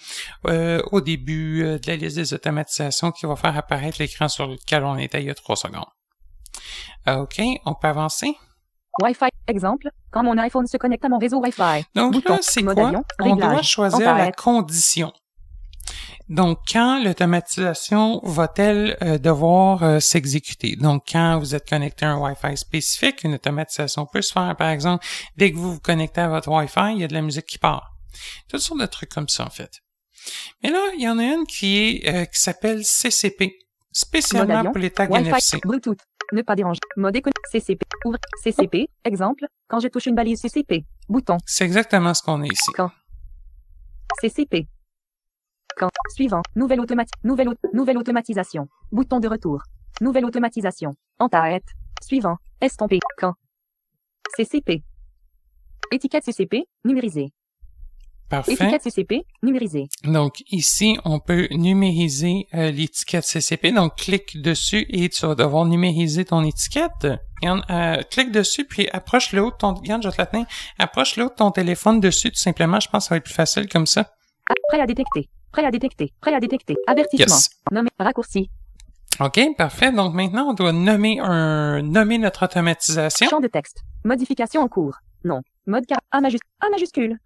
euh, au début euh, de la liste des automatisations qui va faire apparaître l'écran sur lequel on était il y a trois secondes. OK, on peut avancer. Wi-Fi, exemple, quand mon iPhone se connecte à mon réseau Wi-Fi. Donc bouton, là, c'est quoi? on doit choisir la condition. Donc, quand l'automatisation va-t-elle euh, devoir euh, s'exécuter? Donc, quand vous êtes connecté à un Wi-Fi spécifique, une automatisation peut se faire, par exemple, dès que vous vous connectez à votre Wi-Fi, il y a de la musique qui part. Toutes sortes de trucs comme ça, en fait. Mais là, il y en a une qui est euh, qui s'appelle CCP, spécialement pour les tags NFC. Bluetooth, ne pas déranger. Mode CCP, ouvre, CCP, exemple, quand je touche une balise CCP, bouton. C'est exactement ce qu'on est ici. CCP, Suivant. Nouvelle Nouvelle, nouvelle automatisation. Bouton de retour. Nouvelle automatisation. En tête. Suivant. Estompé. Quand. CCP. Étiquette CCP, numérisée. Parfait. Étiquette CCP, numérisée. Donc ici, on peut numériser euh, l'étiquette CCP. Donc clique dessus et tu vas devoir numériser ton étiquette. Et euh, clique dessus puis approche le haut de ton. Regarde, Approche l'autre ton téléphone dessus tout simplement. Je pense que ça va être plus facile comme ça. Prêt à détecter. Prêt à détecter. Prêt à détecter. Avertissement. Yes. Nommer. Raccourci. OK, parfait. Donc maintenant, on doit nommer un nommer notre automatisation. Champ de texte. Modification en cours. Nom. Mode car A, majus... A majuscule.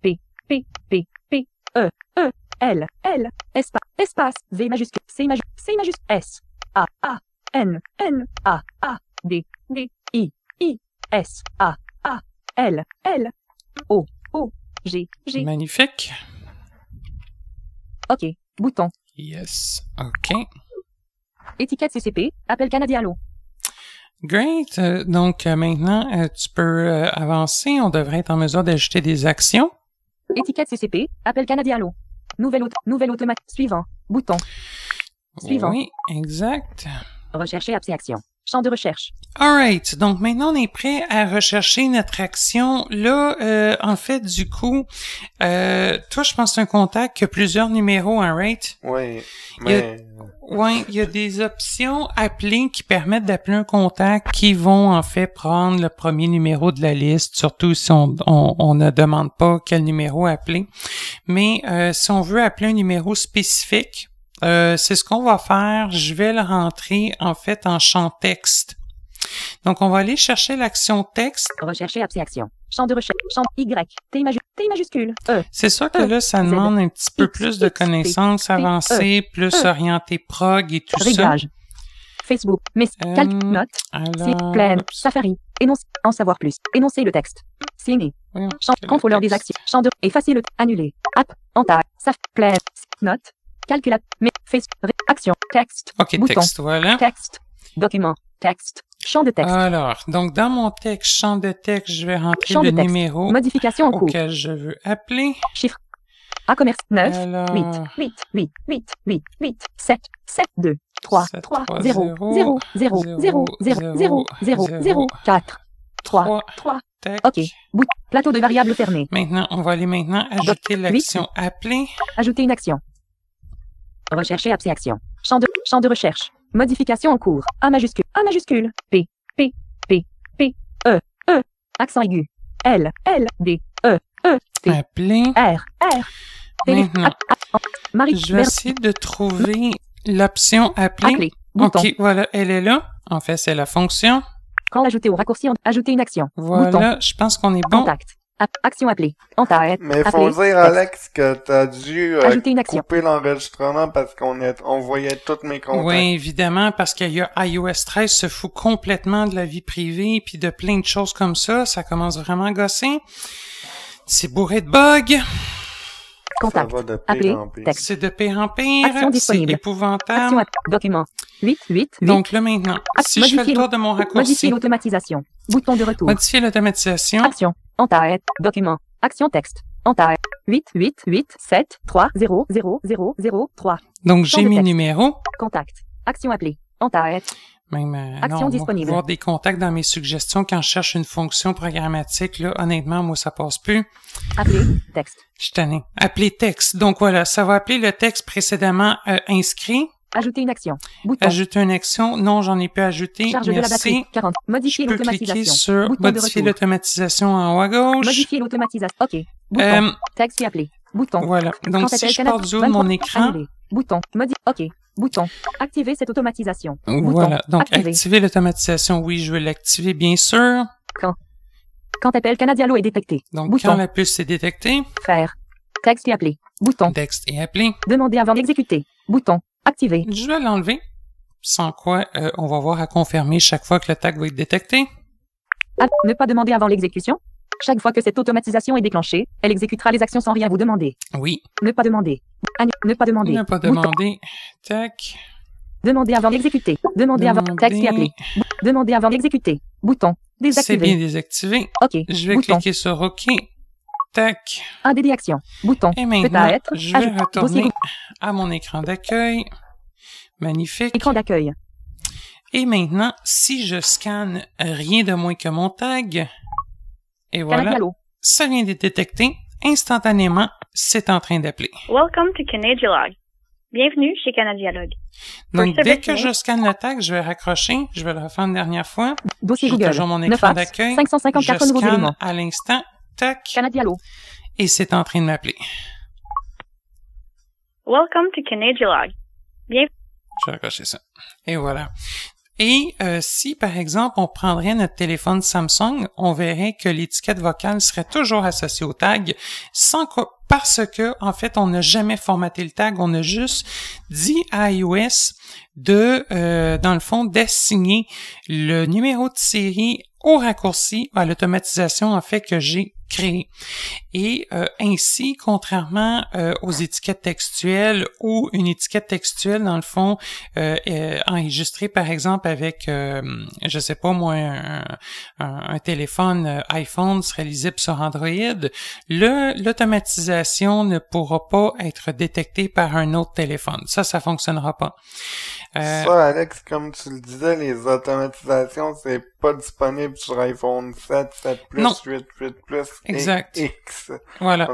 P. P. P. P. E. E. L. L. Espace. Espace. V majuscule. C majuscule. C majuscule. S. A. A. N. N. A. A. D. D. I. I. S. A. A. L. L. O. O. G. G. Magnifique. OK. Bouton. Yes. OK. Étiquette CCP. Appel Canadien Allo. Great. Euh, donc euh, maintenant, euh, tu peux avancer. On devrait être en mesure d'ajouter des actions. Étiquette CCP. Appel Canadien Allo. Nouvelle, nouvelle automatique. Suivant. Bouton. Suivant. Oui, exact. Rechercher apps et actions champ de recherche. All Donc maintenant, on est prêt à rechercher notre action. Là, euh, en fait, du coup, euh, toi, je pense que un contact qui a plusieurs numéros, hein, right? Oui. Mais... Il il y a des options appelées qui permettent d'appeler un contact qui vont en fait prendre le premier numéro de la liste, surtout si on, on, ne demande pas quel numéro appeler. Mais euh, si on veut appeler un numéro spécifique, euh, c'est ce qu'on va faire. Je vais le rentrer en fait en champ texte. Donc, on va aller chercher l'action texte. Rechercher action. Champ de recherche. Champ Y. T, T majuscule. E. C'est sûr que e. là, ça demande un petit peu plus de connaissances e. avancées, plus e. orientées, orienté prog et tout ça. Facebook. mes euh, calc Notes. Safari. Énoncer, En savoir plus. Énoncer le texte. Signer. champ. Contrôleur des actions. Champ de. Effacer le. Annuler. App. Enta. Saf. Pleine. Note. Calculate Mais face. Action. Texte. texte, voilà. Texte. Document. Texte. Champ de texte. Alors, donc dans mon texte, champ de texte, je vais remplir le numéro Modification auquel je veux appeler. Chiffre. A commerce 9, 8, 8, 8, 8, 8, 8, 7, 7, 2, 3, 3, 0, 0, 0, 0, 0, 0, 0, 0, 4, 3, 3. OK. Plateau de variables fermé. Maintenant, on va aller maintenant ajouter l'action appeler. Ajouter une action. Rechercher abstraction. et Champ de, champ de recherche. Modification en cours. A majuscule. A majuscule. P. P. P. P. E. E. Accent aigu. L. L. D. E. E. T. Appeler. R. R. Marie je vais essayer de trouver l'option appeler. OK, voilà, elle est là. En fait, c'est la fonction. Quand l'ajouter au raccourci, ajouter une action. Voilà, je pense qu'on est bon. Contact action appelée. t'arrête. Mais il faut dire, Alex, que t'as dû euh, couper l'enregistrement parce qu'on voyait toutes mes contacts. Oui, évidemment, parce qu'il y a iOS 13 se fout complètement de la vie privée puis de plein de choses comme ça. Ça commence vraiment à gosser. C'est bourré de bugs. Contact. de pire en pire. C'est de pire en pire. C'est épouvantable. document. 8, Donc là maintenant, ah, si je fais le tour de mon raccourci. Modifier l'automatisation. Bouton de retour. Modifier l'automatisation. Action. Entaille. Document. Action texte. Entaille. 8, 8, 8, 7, 3, Donc j'ai mes numéros. Contact. Action appelée. Entaille. Même, euh, Action non, disponible. Voir des contacts dans mes suggestions quand je cherche une fonction programmatique, là, honnêtement, moi, ça passe plus. Appeler texte. Je t'en ai. Appeler texte. Donc voilà, ça va appeler le texte précédemment euh, inscrit. Ajouter une action. Bouton. Ajouter une action. Non, j'en ai pas ajouté. Charge Merci. la 40. Modifier l'automatisation. Bouton modifier l'automatisation en haut à gauche. Modifier l'automatisation. OK. Bouton. Euh, Texte et appelé. Bouton. Voilà. Donc, si je porte zoom mon écran. Bouton. Modi OK. Bouton. Activer cette automatisation. Voilà. Donc, activer, l'automatisation. Oui, je veux l'activer, bien sûr. Quand. Quand appel Canadialo est détecté. Donc, Bouton. quand la puce est détectée. Faire. Texte et appelé. Bouton. Texte et appelé. Demander avant d'exécuter. Bouton. Je vais l'enlever, sans quoi euh, on va avoir à confirmer chaque fois que la tag va être détectée. Ah, ne pas demander avant l'exécution. Chaque fois que cette automatisation est déclenchée, elle exécutera les actions sans rien vous demander. Oui. Ne pas demander. ne pas demander. Ne pas demander. Tac. Demander avant d'exécuter. Demander, avant texte Demander avant d'exécuter. Bouton. Désactiver. C'est bien désactivé. OK. Je vais cliquer sur OK. Tac. Un dédiation. Bouton. Et maintenant, je vais retourner à mon écran d'accueil. Magnifique. Écran d'accueil. Et maintenant, si je scanne rien de moins que mon tag, et voilà, ça vient de détecté instantanément, c'est en train d'appeler. Welcome to Canadialog. Bienvenue chez Canadialog. Donc, dès que je scanne le tag, je vais raccrocher, je vais le refaire une dernière fois. Dossier Google. toujours mon écran d'accueil. à l'instant et c'est en train de m'appeler. Welcome to Je vais ça. Et voilà. Et euh, si, par exemple, on prendrait notre téléphone Samsung, on verrait que l'étiquette vocale serait toujours associée au tag, sans parce que, en fait, on n'a jamais formaté le tag, on a juste dit à iOS de, euh, dans le fond, d'assigner le numéro de série au raccourci à l'automatisation, en fait, que j'ai créé. Et euh, ainsi, contrairement euh, aux étiquettes textuelles ou une étiquette textuelle, dans le fond, est euh, enregistrée par exemple avec, je sais pas moi, un, téléphone iPhone serait lisible sur Android, l'automatisation ne pourra pas être détectée par un autre téléphone. Ça, ça fonctionnera pas. Ça, Alex, comme tu le disais, les automatisations, c'est pas disponible sur iPhone 7, 7 Plus, 8, 8 Plus exact. Voilà.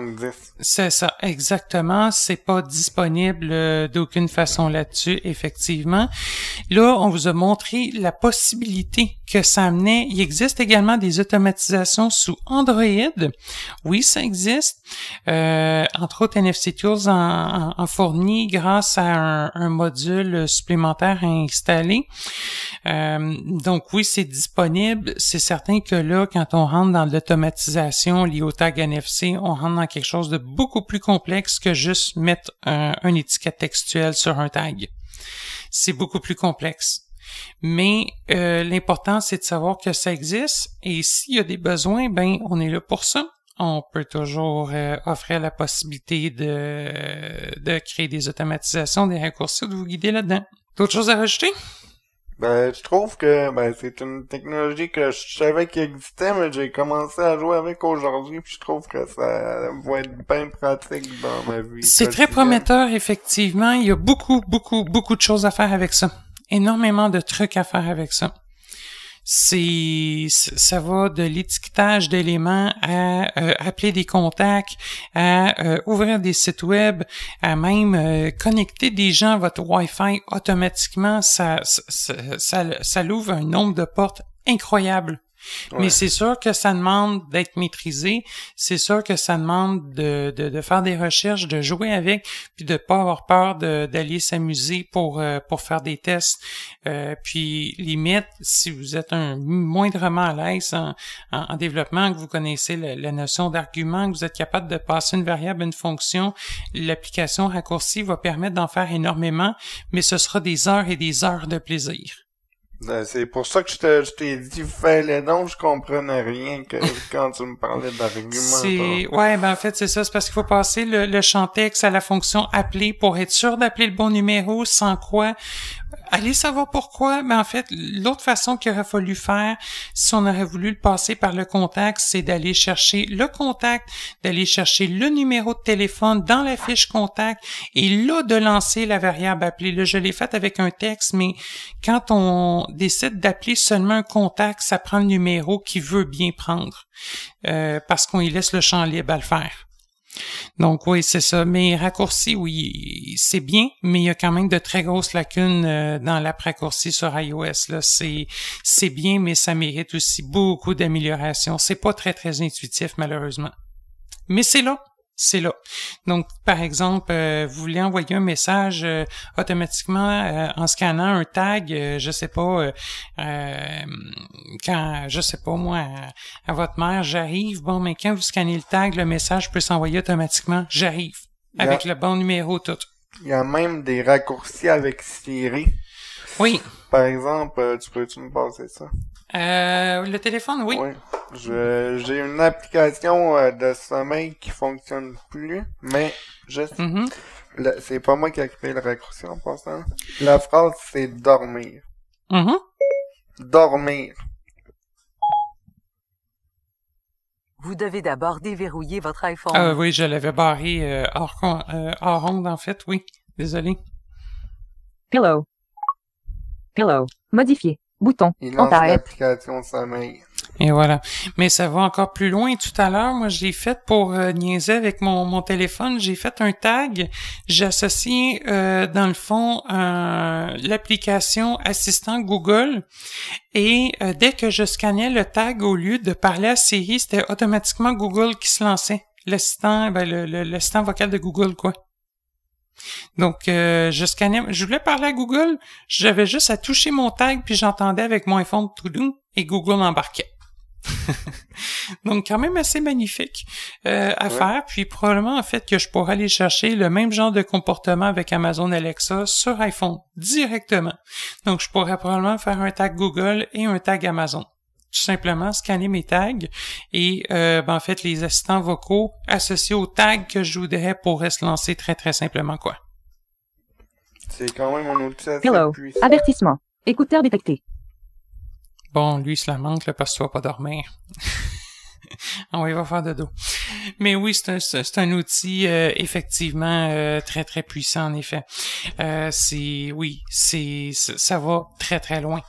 C'est ça, exactement. C'est pas disponible euh, d'aucune façon là-dessus, effectivement. Là, on vous a montré la possibilité que ça amenait. Il existe également des automatisations sous Android. Oui, ça existe. Euh, entre autres, NFC Tools en, fournit grâce à un, module supplémentaire installé. Euh, donc oui, c'est disponible. C'est certain que là, quand on rentre dans l'automatisation, lié au tag NFC, on rentre dans quelque chose de beaucoup plus complexe que juste mettre un, étiquette textuelle sur un tag. C'est beaucoup plus complexe. Mais euh, l'important, c'est de savoir que ça existe et s'il y a des besoins, ben on est là pour ça. On peut toujours euh, offrir la possibilité de, de créer des automatisations, des raccourcis, de vous guider là-dedans. D'autres choses à rajouter? Ben, je trouve que ben, c'est une technologie que je savais qu'il existait, mais j'ai commencé à jouer avec aujourd'hui, puis je trouve que ça va être bien pratique dans ma vie. C'est très prometteur, effectivement. Il y a beaucoup, beaucoup, beaucoup de choses à faire avec ça. Énormément de trucs à faire avec ça c'est ça va de l'étiquetage d'éléments à euh, appeler des contacts, à euh, ouvrir des sites web, à même euh, connecter des gens à votre Wi-Fi automatiquement. Ça ça, ça, ça, ça l'ouvre un nombre de portes incroyable. Mais c'est sûr que ça demande d'être maîtrisé, c'est sûr que ça demande de, de, de, faire des recherches, de jouer avec, puis de pas avoir peur d'aller s'amuser pour euh, pour faire des tests. Euh, puis limite, si vous êtes un moindrement à l'aise en, développement, que vous connaissez la, la notion d'argument, que vous êtes capable de passer une variable, une fonction, l'application raccourcie va permettre d'en faire énormément, mais ce sera des heures et des heures de plaisir. Ben, c'est pour ça que je t'ai dit fais les noms, je comprenais rien quand tu me parlais d'arguments. Ouais, ben en fait, c'est ça, c'est parce qu'il faut passer le, le champ à la fonction appeler pour être sûr d'appeler le bon numéro, sans quoi allez savoir pourquoi, mais en fait, l'autre façon qu'il aurait fallu faire, si on aurait voulu le passer par le contact, c'est d'aller chercher le contact, d'aller chercher le numéro de téléphone dans la fiche contact, et là, de lancer la variable appeler. Là, je l'ai faite avec un texte, mais quand on décide d'appeler seulement un contact, ça prend le numéro qu'il veut bien prendre, euh, parce qu'on y laisse le champ libre à le faire. Donc oui, c'est ça. Mais raccourci, oui, c'est bien, mais il y a quand même de très grosses lacunes euh, dans l'app raccourci sur iOS. Là, c'est c'est bien, mais ça mérite aussi beaucoup d'améliorations. C'est pas très très intuitif malheureusement. Mais c'est là c'est là. Donc, par exemple, euh, vous voulez envoyer un message euh, automatiquement euh, en scannant un tag, je sais pas, quand, je sais pas moi, à, votre mère, j'arrive. Bon, mais quand vous scannez le tag, le message peut s'envoyer automatiquement, j'arrive, avec le bon numéro tout. Il y a même des raccourcis avec Siri. Oui. Par exemple, tu peux-tu me passer ça? Euh, le téléphone, oui j'ai une application euh, de sommeil qui fonctionne plus, mais je mm-hmm. C'est pas moi qui a créé le raccourci en passant. La phrase, c'est dormir. Mm-hmm. Dormir. Vous devez d'abord déverrouiller votre iPhone. Euh, oui, je l'avais barré euh, hors, euh, en fait, oui. Désolé. Hello. Hello. Modifié. Bouton. Il lance l'application Et voilà. Mais ça va encore plus loin. Tout à l'heure, moi, j'ai fait pour euh, niaiser avec mon, téléphone, j'ai fait un tag. J'associe euh, dans le fond, euh, l'application assistant Google. Et dès que je scannais le tag, au lieu de parler à Siri, c'était automatiquement Google qui se lançait. L'assistant, ben, l'assistant vocal de Google, quoi. Donc, euh, je scannais, je voulais parler à Google, j'avais juste à toucher mon tag, puis j'entendais avec mon iPhone tout doux, et Google m'embarquait Donc, quand même assez magnifique euh, à faire. Puis probablement, en fait, que je pourrais aller chercher le même genre de comportement avec Amazon Alexa sur iPhone directement. Donc, je pourrais probablement faire un tag Google et un tag Amazon tout simplement scanner mes tags et euh, ben, en fait les assistants vocaux associés aux tags que je voudrais pourraient se lancer très très simplement quoi. C'est quand même un outil Hello. Avertissement. Écouteur détecté. Bon, lui, cela manque, le parce que pas dormir. Ah On va faire de dos. Mais oui, c'est un, outil euh, effectivement euh, très très puissant en effet. c'est oui, c'est ça va très très loin.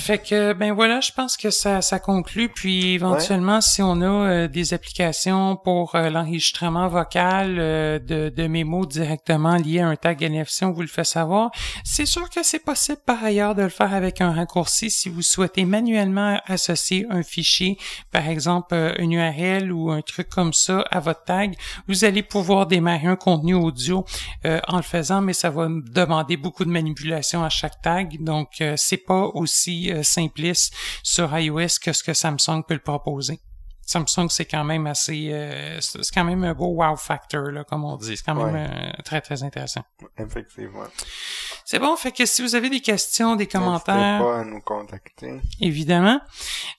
Fait que ben voilà, je pense que ça, ça conclut. Puis éventuellement, si on a euh, des applications pour euh, l'enregistrement vocal euh, de, de mots directement liés à un tag NFC, on vous le fait savoir. C'est sûr que c'est possible par ailleurs de le faire avec un raccourci si vous souhaitez manuellement associer un fichier, par exemple une URL ou un truc comme ça à votre tag. Vous allez pouvoir démarrer un contenu audio en le faisant, mais ça va demander beaucoup de manipulation à chaque tag. Donc c'est pas aussi euh, simplice sur iOS que ce que Samsung peut le proposer. Samsung, c'est quand même assez, euh, c'est quand même un beau wow factor là, comme on dit. C'est quand même euh, très très intéressant. Effectivement. C'est bon. Fait que si vous avez des questions, des commentaires, pas à nous contacter. Évidemment.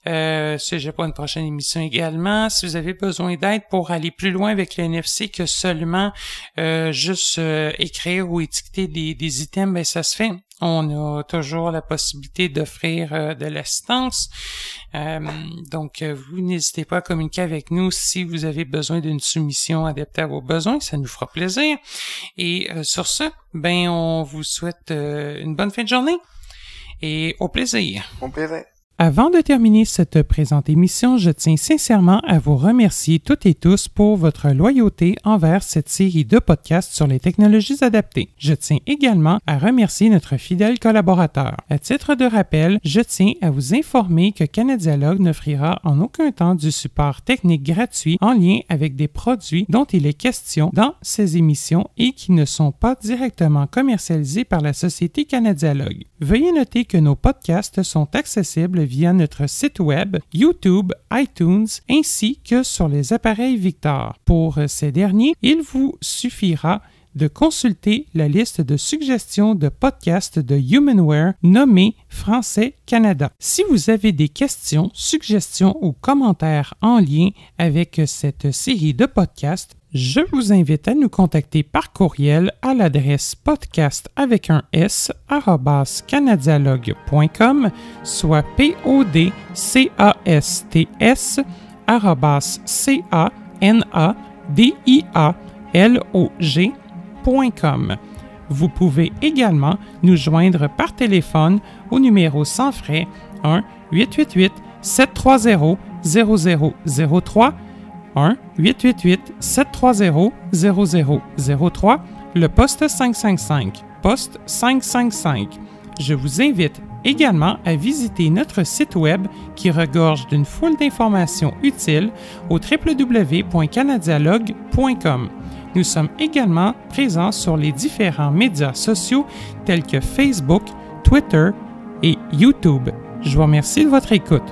Euh, j'ai pas une prochaine émission également. Si vous avez besoin d'aide pour aller plus loin avec le NFC que seulement juste écrire ou étiqueter des, des items, ben ça se fait on a toujours la possibilité d'offrir euh, de l'assistance. Euh, donc, euh, vous n'hésitez pas à communiquer avec nous si vous avez besoin d'une soumission adaptée à vos besoins, ça nous fera plaisir. Et sur ce, ben, on vous souhaite une bonne fin de journée et au plaisir. Au plaisir. Avant de terminer cette présente émission, je tiens sincèrement à vous remercier toutes et tous pour votre loyauté envers cette série de podcasts sur les technologies adaptées. Je tiens également à remercier notre fidèle collaborateur. À titre de rappel, je tiens à vous informer que Canadialogue n'offrira en aucun temps du support technique gratuit en lien avec des produits dont il est question dans ces émissions et qui ne sont pas directement commercialisés par la société Canadialogue. Veuillez noter que nos podcasts sont accessibles via notre site web, YouTube, iTunes ainsi que sur les appareils Victor. Pour euh, ces derniers, il vous suffira de consulter la liste de suggestions de podcasts de Humanware nommée Français Canada. Si vous avez des questions, suggestions ou commentaires en lien avec cette série de podcasts, je vous invite à nous contacter par courriel à l'adresse podcast avec un S canadialogue.com, soit p o d c a s t s c a n a d i a l o g.com. Vous pouvez également nous joindre par téléphone au numéro sans frais 1 888 730 0003 1-888-730-0003, le poste 555, poste 555. Je vous invite également à visiter notre site Web qui regorge d'une foule d'informations utiles au www.canadialogue.com. Nous sommes également présents sur les différents médias sociaux tels que Facebook, Twitter et YouTube. Je vous remercie de votre écoute.